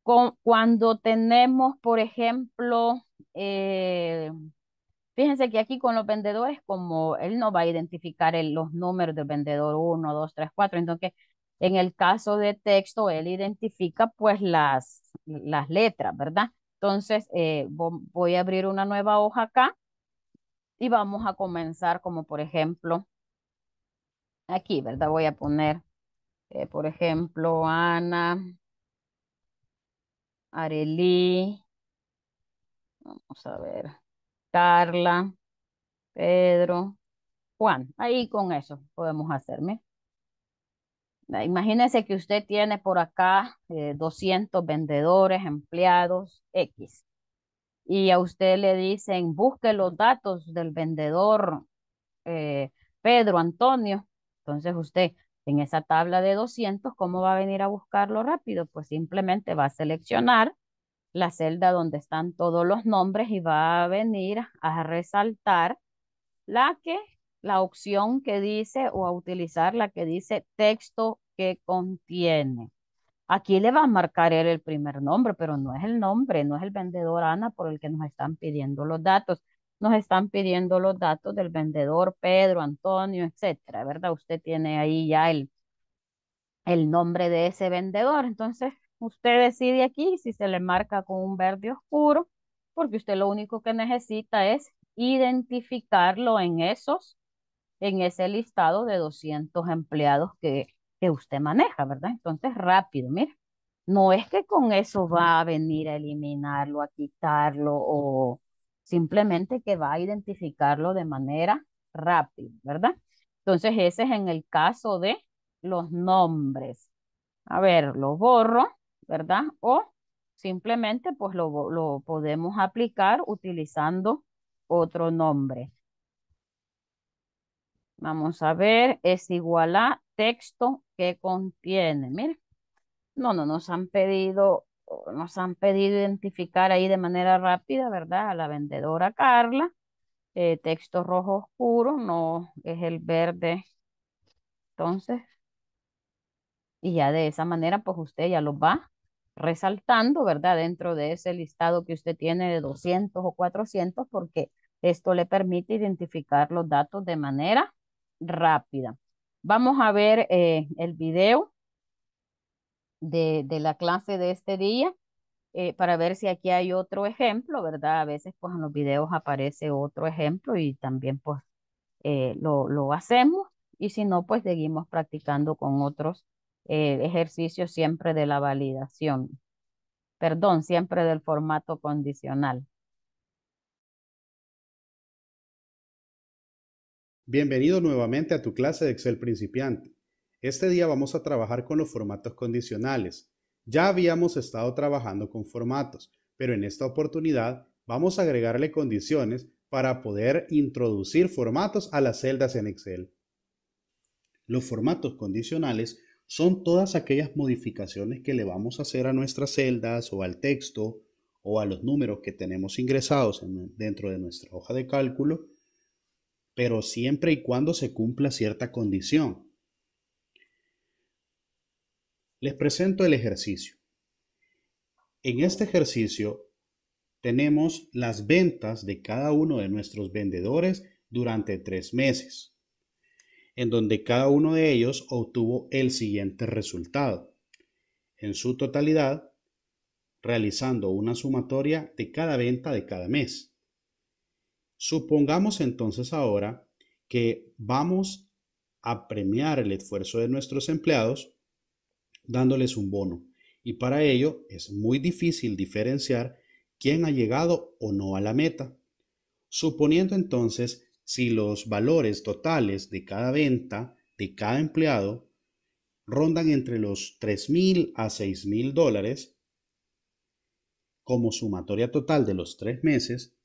con, cuando tenemos, por ejemplo, eh, fíjense que aquí con los vendedores, como él no va a identificar los números del vendedor 1, 2, 3, 4, entonces en el caso de texto, él identifica pues las, las letras, ¿verdad? Entonces, eh, voy a abrir una nueva hoja acá y vamos a comenzar como por ejemplo, aquí, ¿verdad? Voy a poner, eh, por ejemplo, Ana, Arelí, vamos a ver, Carla, Pedro, Juan. Ahí con eso podemos hacerme. Ah, Imagínense que usted tiene por acá 200 eh, vendedores, empleados, X. Y a usted le dicen, busque los datos del vendedor eh, Pedro Antonio. Entonces usted en esa tabla de 200, ¿cómo va a venir a buscarlo rápido? Pues simplemente va a seleccionar la celda donde están todos los nombres y va a venir a resaltar la que la opción que dice o a utilizar la que dice texto contiene. Aquí le va a marcar el primer nombre, pero no es el nombre, no es el vendedor Ana por el que nos están pidiendo los datos. Nos están pidiendo los datos del vendedor Pedro, Antonio, etcétera, ¿verdad? Usted tiene ahí ya el, el nombre de ese vendedor. Entonces, usted decide aquí si se le marca con un verde oscuro, porque usted lo único que necesita es identificarlo en esos, en ese listado de 200 empleados que que usted maneja, ¿verdad? Entonces, rápido, mira. No es que con eso va a venir a eliminarlo, a quitarlo o simplemente que va a identificarlo de manera rápida, ¿verdad? Entonces, ese es en el caso de los nombres. A ver, lo borro, ¿verdad? O simplemente pues lo, lo podemos aplicar utilizando otro nombre. Vamos a ver, es igual a texto ¿Qué contiene. Mire, no, no nos han pedido, nos han pedido identificar ahí de manera rápida, ¿verdad? A la vendedora Carla. Eh, texto rojo oscuro, no es el verde. Entonces, y ya de esa manera, pues usted ya lo va resaltando, ¿verdad? Dentro de ese listado que usted tiene de 200 o 400, porque esto le permite identificar los datos de manera rápida. Vamos a ver eh, el video de, la clase de este día eh, para ver si aquí hay otro ejemplo, ¿verdad? A veces pues en los videos aparece otro ejemplo y también pues eh, lo, lo, hacemos y si no pues seguimos practicando con otros ejercicios siempre de la validación, perdón, siempre del formato condicional. Bienvenido nuevamente a tu clase de Excel principiante. Este día vamos a trabajar con los formatos condicionales. Ya habíamos estado trabajando con formatos, pero en esta oportunidad vamos a agregarle condiciones para poder introducir formatos a las celdas en Excel. Los formatos condicionales son todas aquellas modificaciones que le vamos a hacer a nuestras celdas o al texto o a los números que tenemos ingresados dentro de nuestra hoja de cálculo pero siempre y cuando se cumpla cierta condición. Les presento el ejercicio. En este ejercicio tenemos las ventas de cada uno de nuestros vendedores durante tres meses, en donde cada uno de ellos obtuvo el siguiente resultado. En su totalidad, realizando una sumatoria de cada venta de cada mes. Supongamos entonces ahora que vamos a premiar el esfuerzo de nuestros empleados dándoles un bono. Y para ello es muy difícil diferenciar quién ha llegado o no a la meta. Suponiendo entonces si los valores totales de cada venta de cada empleado rondan entre los 3.000 a 6.000 dólares, como sumatoria total de los tres meses,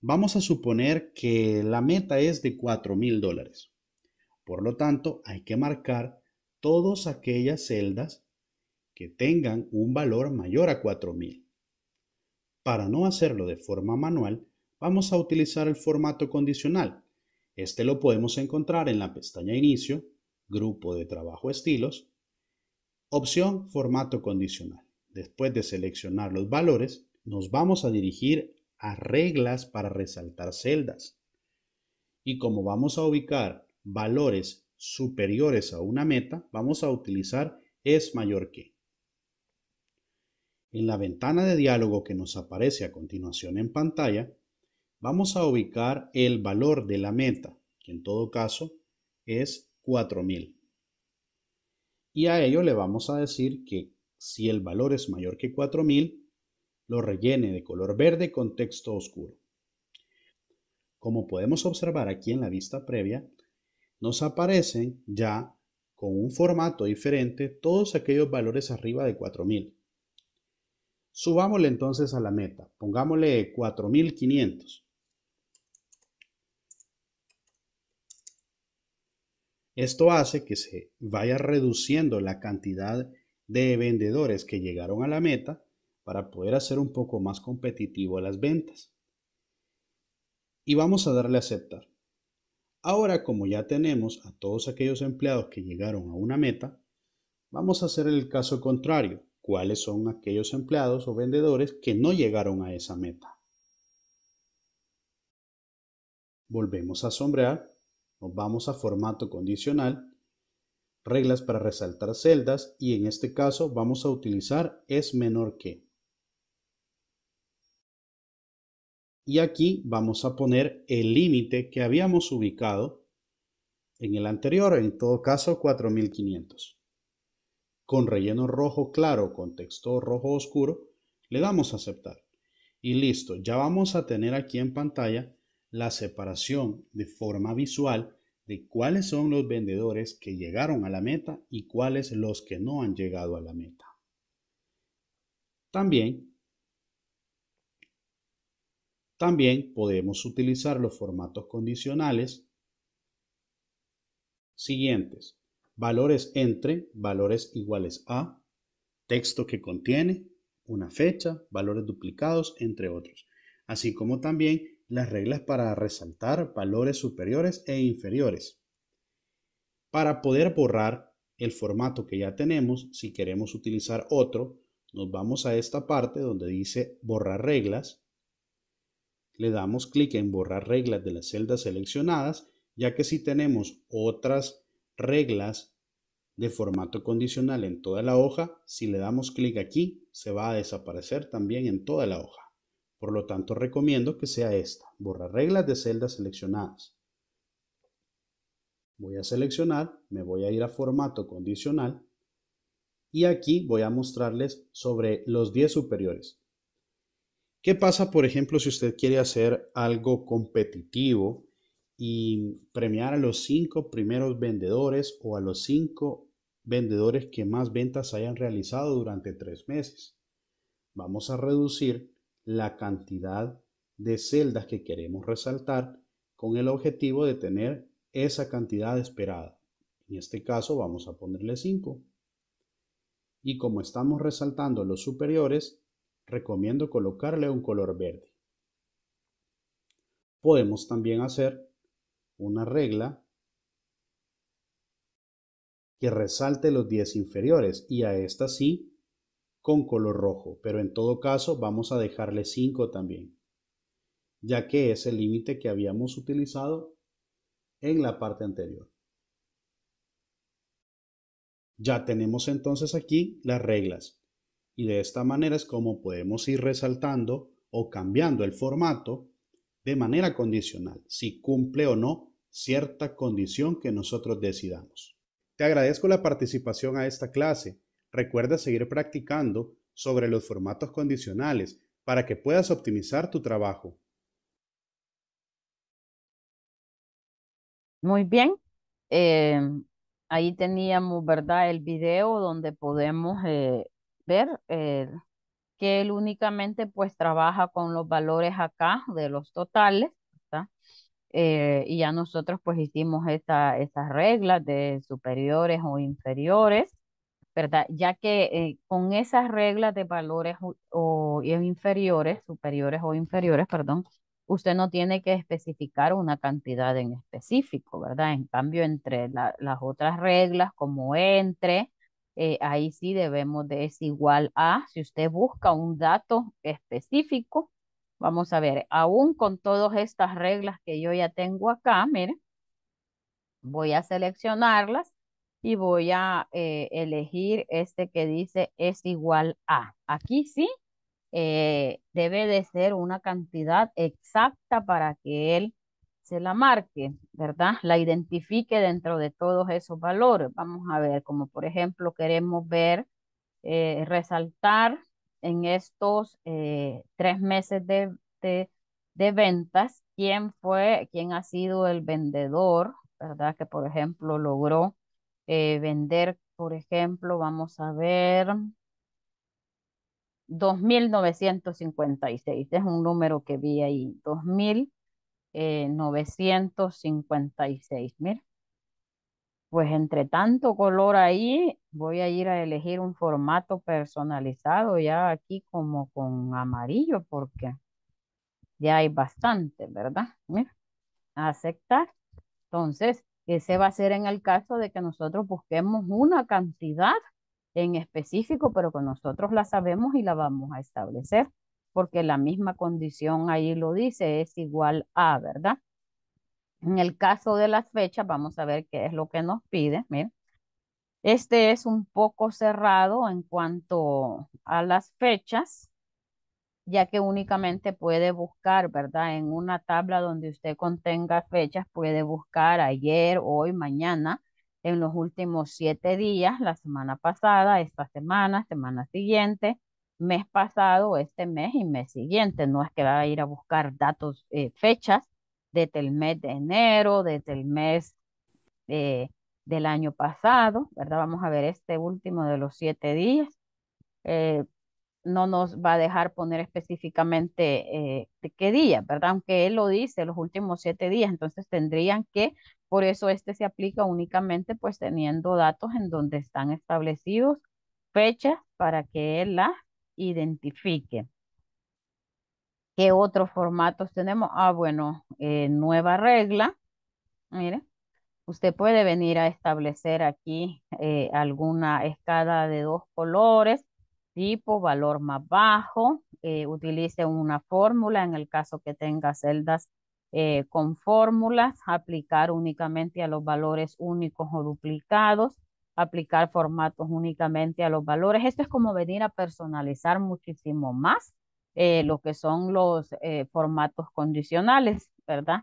Vamos a suponer que la meta es de $4,000 mil dólares. Por lo tanto, hay que marcar todas aquellas celdas que tengan un valor mayor a 4000. Para no hacerlo de forma manual, vamos a utilizar el formato condicional. Este lo podemos encontrar en la pestaña Inicio, Grupo de Trabajo Estilos, opción Formato Condicional. Después de seleccionar los valores, nos vamos a dirigir a reglas para resaltar celdas. Y como vamos a ubicar valores superiores a una meta, vamos a utilizar es mayor que. En la ventana de diálogo que nos aparece a continuación en pantalla, vamos a ubicar el valor de la meta, que en todo caso es 4000. Y a ello le vamos a decir que si el valor es mayor que 4000, lo rellene de color verde con texto oscuro. Como podemos observar aquí en la vista previa, nos aparecen ya con un formato diferente todos aquellos valores arriba de 4000. Subámosle entonces a la meta, pongámosle 4500. Esto hace que se vaya reduciendo la cantidad de vendedores que llegaron a la meta para poder hacer un poco más competitivo las ventas. Y vamos a darle a aceptar. Ahora, como ya tenemos a todos aquellos empleados que llegaron a una meta, vamos a hacer el caso contrario. ¿Cuáles son aquellos empleados o vendedores que no llegaron a esa meta? Volvemos a sombrear, nos vamos a formato condicional, reglas para resaltar celdas y en este caso vamos a utilizar es menor que. Y aquí vamos a poner el límite que habíamos ubicado en el anterior, en todo caso 4500. Con relleno rojo claro con texto rojo oscuro, le damos a aceptar. Y listo, ya vamos a tener aquí en pantalla la separación de forma visual de cuáles son los vendedores que llegaron a la meta y cuáles los que no han llegado a la meta. También también podemos utilizar los formatos condicionales siguientes. Valores entre, valores iguales a, texto que contiene, una fecha, valores duplicados, entre otros. Así como también las reglas para resaltar valores superiores e inferiores. Para poder borrar el formato que ya tenemos, si queremos utilizar otro, nos vamos a esta parte donde dice borrar reglas le damos clic en borrar reglas de las celdas seleccionadas, ya que si tenemos otras reglas de formato condicional en toda la hoja, si le damos clic aquí, se va a desaparecer también en toda la hoja. Por lo tanto, recomiendo que sea esta, borrar reglas de celdas seleccionadas. Voy a seleccionar, me voy a ir a formato condicional y aquí voy a mostrarles sobre los 10 superiores. ¿Qué pasa, por ejemplo, si usted quiere hacer algo competitivo y premiar a los cinco primeros vendedores o a los cinco vendedores que más ventas hayan realizado durante tres meses? Vamos a reducir la cantidad de celdas que queremos resaltar con el objetivo de tener esa cantidad esperada. En este caso vamos a ponerle 5. Y como estamos resaltando los superiores, recomiendo colocarle un color verde. Podemos también hacer una regla que resalte los 10 inferiores y a esta sí con color rojo, pero en todo caso vamos a dejarle 5 también, ya que es el límite que habíamos utilizado en la parte anterior. Ya tenemos entonces aquí las reglas. Y de esta manera es como podemos ir resaltando o cambiando el formato de manera condicional, si cumple o no cierta condición que nosotros decidamos. Te agradezco la participación a esta clase. Recuerda seguir practicando sobre los formatos condicionales para que puedas optimizar tu trabajo. Muy bien. Eh, ahí teníamos, ¿verdad? El video donde podemos eh, ver eh, que él únicamente pues trabaja con los valores acá de los totales, eh, y ya nosotros pues hicimos esta, estas reglas de superiores o inferiores, ¿verdad? Ya que eh, con esas reglas de valores o, inferiores, superiores o inferiores, perdón, usted no tiene que especificar una cantidad en específico, ¿verdad? En cambio, entre las otras reglas como entre, eh, ahí sí debemos de es igual a, si usted busca un dato específico, vamos a ver, aún con todas estas reglas que yo ya tengo acá, miren, voy a seleccionarlas y voy a eh, elegir este que dice es igual a. Aquí sí eh, debe de ser una cantidad exacta para que él la marque, ¿verdad? La identifique dentro de todos esos valores. Vamos a ver, como por ejemplo queremos ver, eh, resaltar en estos eh, tres meses de, ventas quién fue, quién ha sido el vendedor, ¿verdad? Que por ejemplo logró eh, vender, por ejemplo, vamos a ver, 2.956, es un número que vi ahí, 2.000. 956 eh, mil. Pues entre tanto color ahí, voy a ir a elegir un formato personalizado ya aquí como con amarillo porque ya hay bastante, ¿verdad? aceptar. Entonces, ese va a ser en el caso de que nosotros busquemos una cantidad en específico, pero que nosotros la sabemos y la vamos a establecer porque la misma condición ahí lo dice, es igual a, ¿verdad? En el caso de las fechas, vamos a ver qué es lo que nos pide. este es un poco cerrado en cuanto a las fechas, ya que únicamente puede buscar, ¿verdad? En una tabla donde usted contenga fechas, puede buscar ayer, hoy, mañana, en los últimos siete días, la semana pasada, esta semana, semana siguiente, mes pasado, este mes y mes siguiente. No es que va a ir a buscar datos, eh, fechas desde el mes de enero, desde el mes eh, del año pasado, ¿verdad? Vamos a ver este último de los siete días. Eh, no nos va a dejar poner específicamente qué día, ¿verdad? Aunque él lo dice, los últimos siete días, entonces tendrían que, por eso este se aplica únicamente pues teniendo datos en donde están establecidos fechas para que él las identifique. ¿Qué otros formatos tenemos? Ah, bueno, eh, nueva regla. Mire, usted puede venir a establecer aquí eh, alguna escala de dos colores, tipo, valor más bajo. Eh, utilice una fórmula en el caso que tenga celdas con fórmulas, aplicar únicamente a los valores únicos o duplicados aplicar formatos únicamente a los valores. Esto es como venir a personalizar muchísimo más eh, lo que son los eh, formatos condicionales, ¿verdad?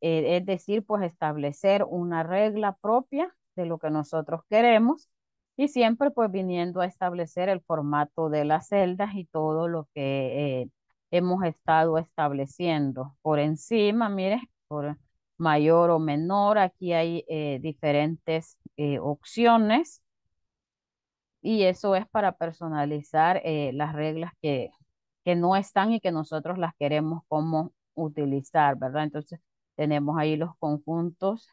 Eh, es decir, pues establecer una regla propia de lo que nosotros queremos y siempre pues viniendo a establecer el formato de las celdas y todo lo que hemos estado estableciendo por encima, mire, por, mayor o menor. Aquí hay eh, diferentes eh, opciones y eso es para personalizar eh, las reglas que, que no están y que nosotros las queremos como utilizar, ¿verdad? Entonces tenemos ahí los conjuntos.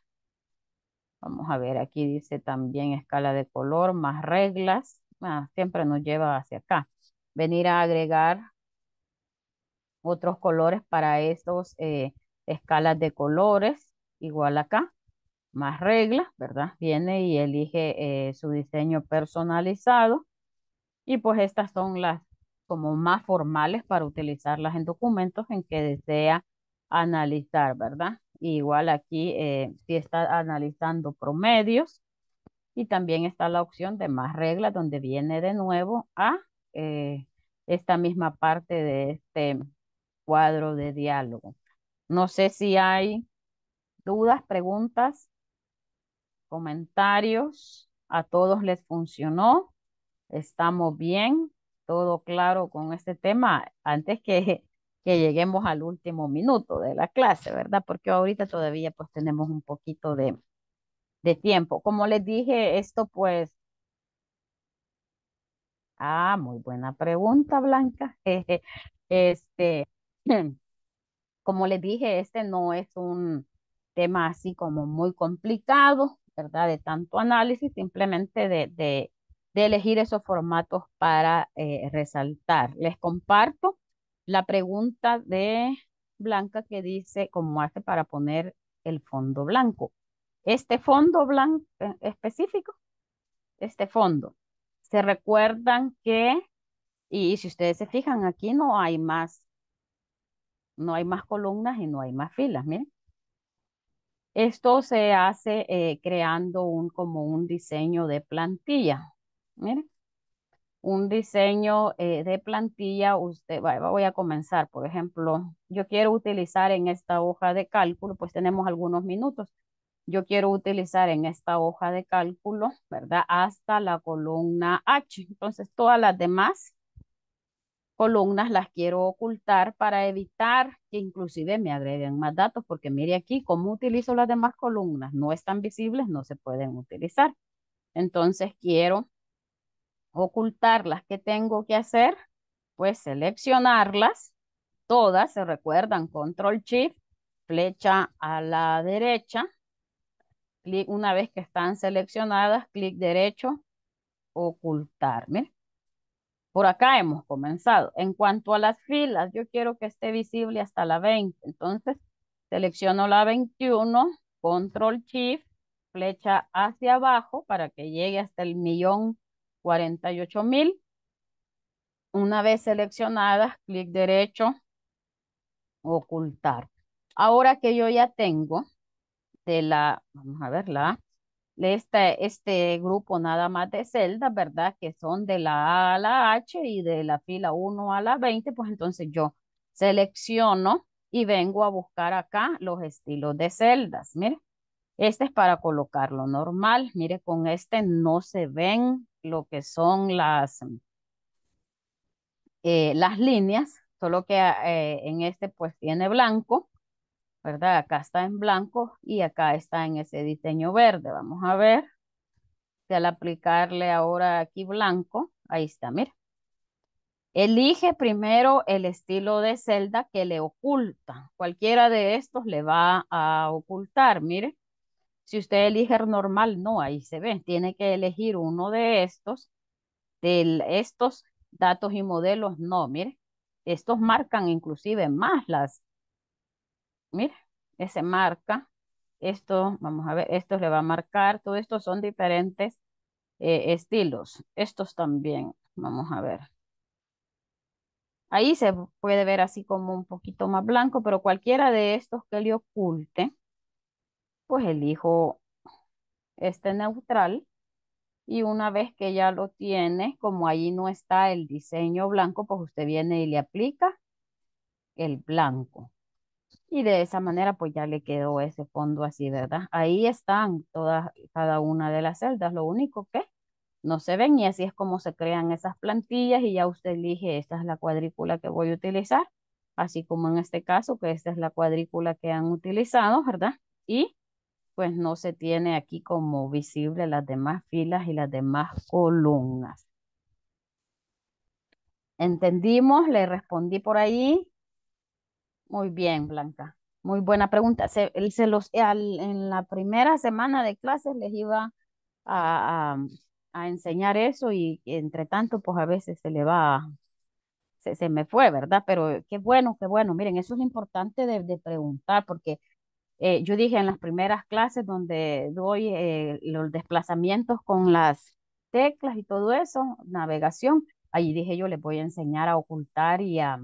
Vamos a ver, aquí dice también escala de color, más reglas. Ah, siempre nos lleva hacia acá. Venir a agregar otros colores para estos escalas de colores, igual acá, más reglas, ¿verdad? Viene y elige eh, su diseño personalizado. Y pues estas son las como más formales para utilizarlas en documentos en que desea analizar, ¿verdad? igual aquí eh, si está analizando promedios y también está la opción de más reglas donde viene de nuevo a eh, esta misma parte de este cuadro de diálogo. No sé si hay dudas, preguntas, comentarios. A todos les funcionó. Estamos bien. Todo claro con este tema. Antes que, que lleguemos al último minuto de la clase, ¿verdad? Porque ahorita todavía pues tenemos un poquito de, de tiempo. Como les dije, esto pues... Ah, muy buena pregunta, Blanca. Este, como les dije, este no es un tema así como muy complicado, ¿verdad? De tanto análisis, simplemente de, elegir esos formatos para eh, resaltar. Les comparto la pregunta de Blanca que dice, ¿cómo hace para poner el fondo blanco? Este fondo blanco eh, específico, este fondo, se recuerdan que, y si ustedes se fijan, aquí no hay más no hay más columnas y no hay más filas, miren. Esto se hace eh, creando un, como un diseño de plantilla. Miren, un diseño eh, de plantilla, usted, voy a comenzar, por ejemplo, yo quiero utilizar en esta hoja de cálculo, pues tenemos algunos minutos, yo quiero utilizar en esta hoja de cálculo, ¿verdad? Hasta la columna H. Entonces, todas las demás columnas las quiero ocultar para evitar que inclusive me agreguen más datos, porque mire aquí cómo utilizo las demás columnas, no están visibles, no se pueden utilizar. Entonces quiero ocultarlas. que tengo que hacer? Pues seleccionarlas, todas, se recuerdan, control shift, flecha a la derecha, clic una vez que están seleccionadas, clic derecho, ocultar. Por acá hemos comenzado. En cuanto a las filas, yo quiero que esté visible hasta la 20. Entonces, selecciono la 21, control shift, flecha hacia abajo para que llegue hasta el millón 48 mil. Una vez seleccionadas, clic derecho, ocultar. Ahora que yo ya tengo de la, vamos a la este, este grupo nada más de celdas, ¿verdad? Que son de la A a la H y de la fila 1 a la 20, pues entonces yo selecciono y vengo a buscar acá los estilos de celdas. Mire, este es para colocarlo normal. Mire, con este no se ven lo que son las, eh, las líneas, solo que eh, en este pues tiene blanco ¿verdad? Acá está en blanco y acá está en ese diseño verde. Vamos a ver al aplicarle ahora aquí blanco, ahí está, mire. Elige primero el estilo de celda que le oculta. Cualquiera de estos le va a ocultar, mire. Si usted elige normal, no, ahí se ve. Tiene que elegir uno de estos, de estos datos y modelos, no, mire. Estos marcan inclusive más las, mira, ese marca, esto, vamos a ver, esto le va a marcar, todo esto son diferentes eh, estilos, estos también, vamos a ver. Ahí se puede ver así como un poquito más blanco, pero cualquiera de estos que le oculte, pues elijo este neutral. Y una vez que ya lo tiene, como ahí no está el diseño blanco, pues usted viene y le aplica el blanco y de esa manera pues ya le quedó ese fondo así, ¿verdad? Ahí están todas, cada una de las celdas, lo único que no se ven y así es como se crean esas plantillas y ya usted elige, esta es la cuadrícula que voy a utilizar, así como en este caso que esta es la cuadrícula que han utilizado, ¿verdad? Y pues no se tiene aquí como visible las demás filas y las demás columnas. Entendimos, le respondí por ahí. Muy bien, Blanca. Muy buena pregunta. Se, se los, en la primera semana de clases les iba a, enseñar eso y entre tanto, pues a veces se le va, se, se me fue, ¿verdad? Pero qué bueno, qué bueno. Miren, eso es importante de, preguntar porque eh, yo dije en las primeras clases donde doy eh, los desplazamientos con las teclas y todo eso, navegación, ahí dije yo les voy a enseñar a ocultar y a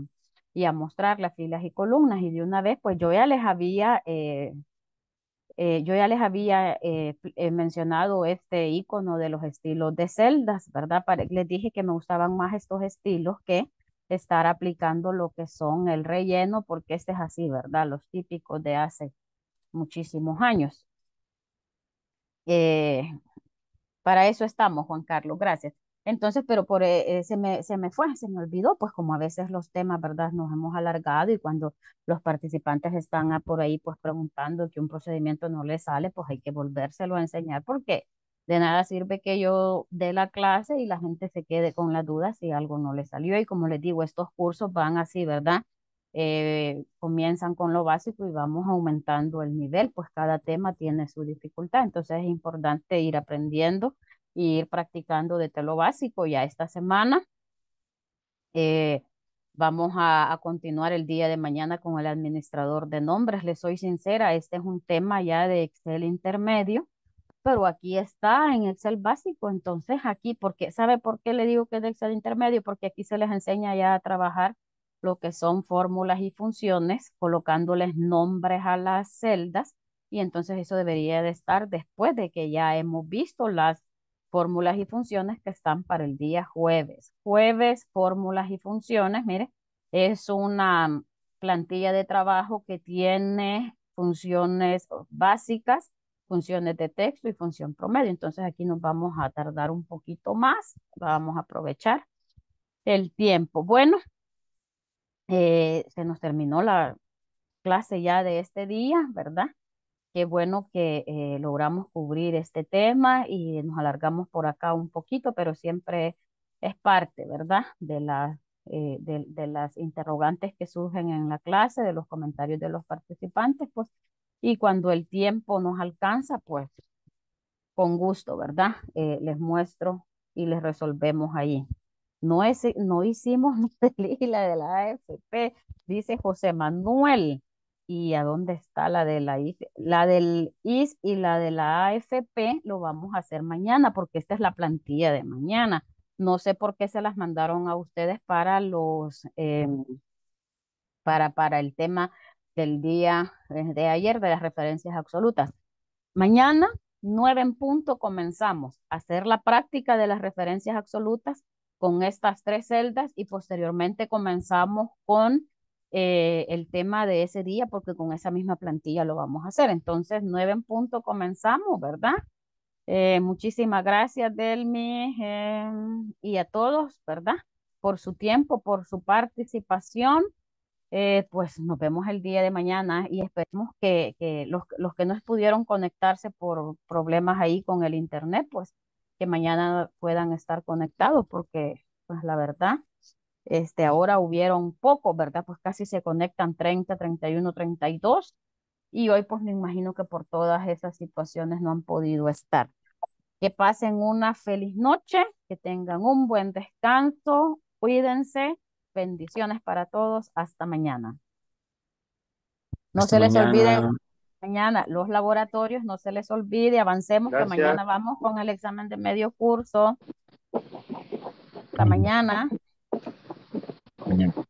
y a mostrar las filas y columnas. Y de una vez, pues yo ya les había, eh, eh, yo ya les había eh, mencionado este icono de los estilos de celdas, ¿verdad? les dije que me gustaban más estos estilos que estar aplicando lo que son el relleno, porque este es así, ¿verdad? Los típicos de hace muchísimos años. para eso estamos, Juan Carlos, gracias. Entonces, pero por, eh, eh, se, me, me fue, se me olvidó, pues como a veces los temas, ¿verdad? Nos hemos alargado y cuando los participantes están por ahí, pues preguntando que un procedimiento no les sale, pues hay que volvérselo a enseñar porque de nada sirve que yo dé la clase y la gente se quede con la duda si algo no le salió. Y como les digo, estos cursos van así, ¿verdad? Eh, comienzan con lo básico y vamos aumentando el nivel, pues cada tema tiene su dificultad, entonces es importante ir aprendiendo ir practicando desde lo básico ya esta semana. Eh, vamos a, continuar el día de mañana con el administrador de nombres. Les soy sincera, este es un tema ya de Excel intermedio, pero aquí está en Excel básico. Entonces aquí, porque ¿sabe por qué le digo que es de Excel intermedio? Porque aquí se les enseña ya a trabajar lo que son fórmulas y funciones, colocándoles nombres a las celdas. Y entonces eso debería de estar después de que ya hemos visto las fórmulas y funciones que están para el día jueves. Jueves, fórmulas y funciones, mire, es una plantilla de trabajo que tiene funciones básicas, funciones de texto y función promedio. Entonces aquí nos vamos a tardar un poquito más, vamos a aprovechar el tiempo. Bueno, eh, se nos terminó la clase ya de este día, ¿verdad? Qué bueno que eh, logramos cubrir este tema y nos alargamos por acá un poquito, pero siempre es parte, ¿verdad? De, la, eh, de, las interrogantes que surgen en la clase, de los comentarios de los participantes, pues, y cuando el tiempo nos alcanza, pues, con gusto, ¿verdad? Eh, les muestro y les resolvemos ahí. No, es, no hicimos la de la AFP, dice José Manuel. ¿Y a dónde está la de la La del IS y la de la AFP lo vamos a hacer mañana porque esta es la plantilla de mañana. No sé por qué se las mandaron a ustedes para los, em, para, para el tema del día eh, de ayer de las referencias absolutas. Mañana, nueve en punto, comenzamos a hacer la práctica de las referencias absolutas con estas tres celdas y posteriormente comenzamos con eh, el tema de ese día porque con esa misma plantilla lo vamos a hacer. Entonces, nueve en punto comenzamos, ¿verdad? Eh, muchísimas gracias, Delmi, em, y a todos, ¿verdad? Por su tiempo, por su participación. Eh, pues nos vemos el día de mañana y esperemos que, los, los que no pudieron conectarse por problemas ahí con el internet, pues que mañana puedan estar conectados porque, pues la verdad, este, ahora hubieron poco, ¿verdad? Pues casi se conectan 30, 31, 32 y hoy pues me imagino que por todas esas situaciones no han podido estar. Que pasen una feliz noche, que tengan un buen descanso, cuídense, bendiciones para todos, hasta mañana. No se les mañana. olvide mañana los laboratorios, no se les olvide, avancemos que mañana vamos con el examen de medio curso. Hasta mañana. Понятно.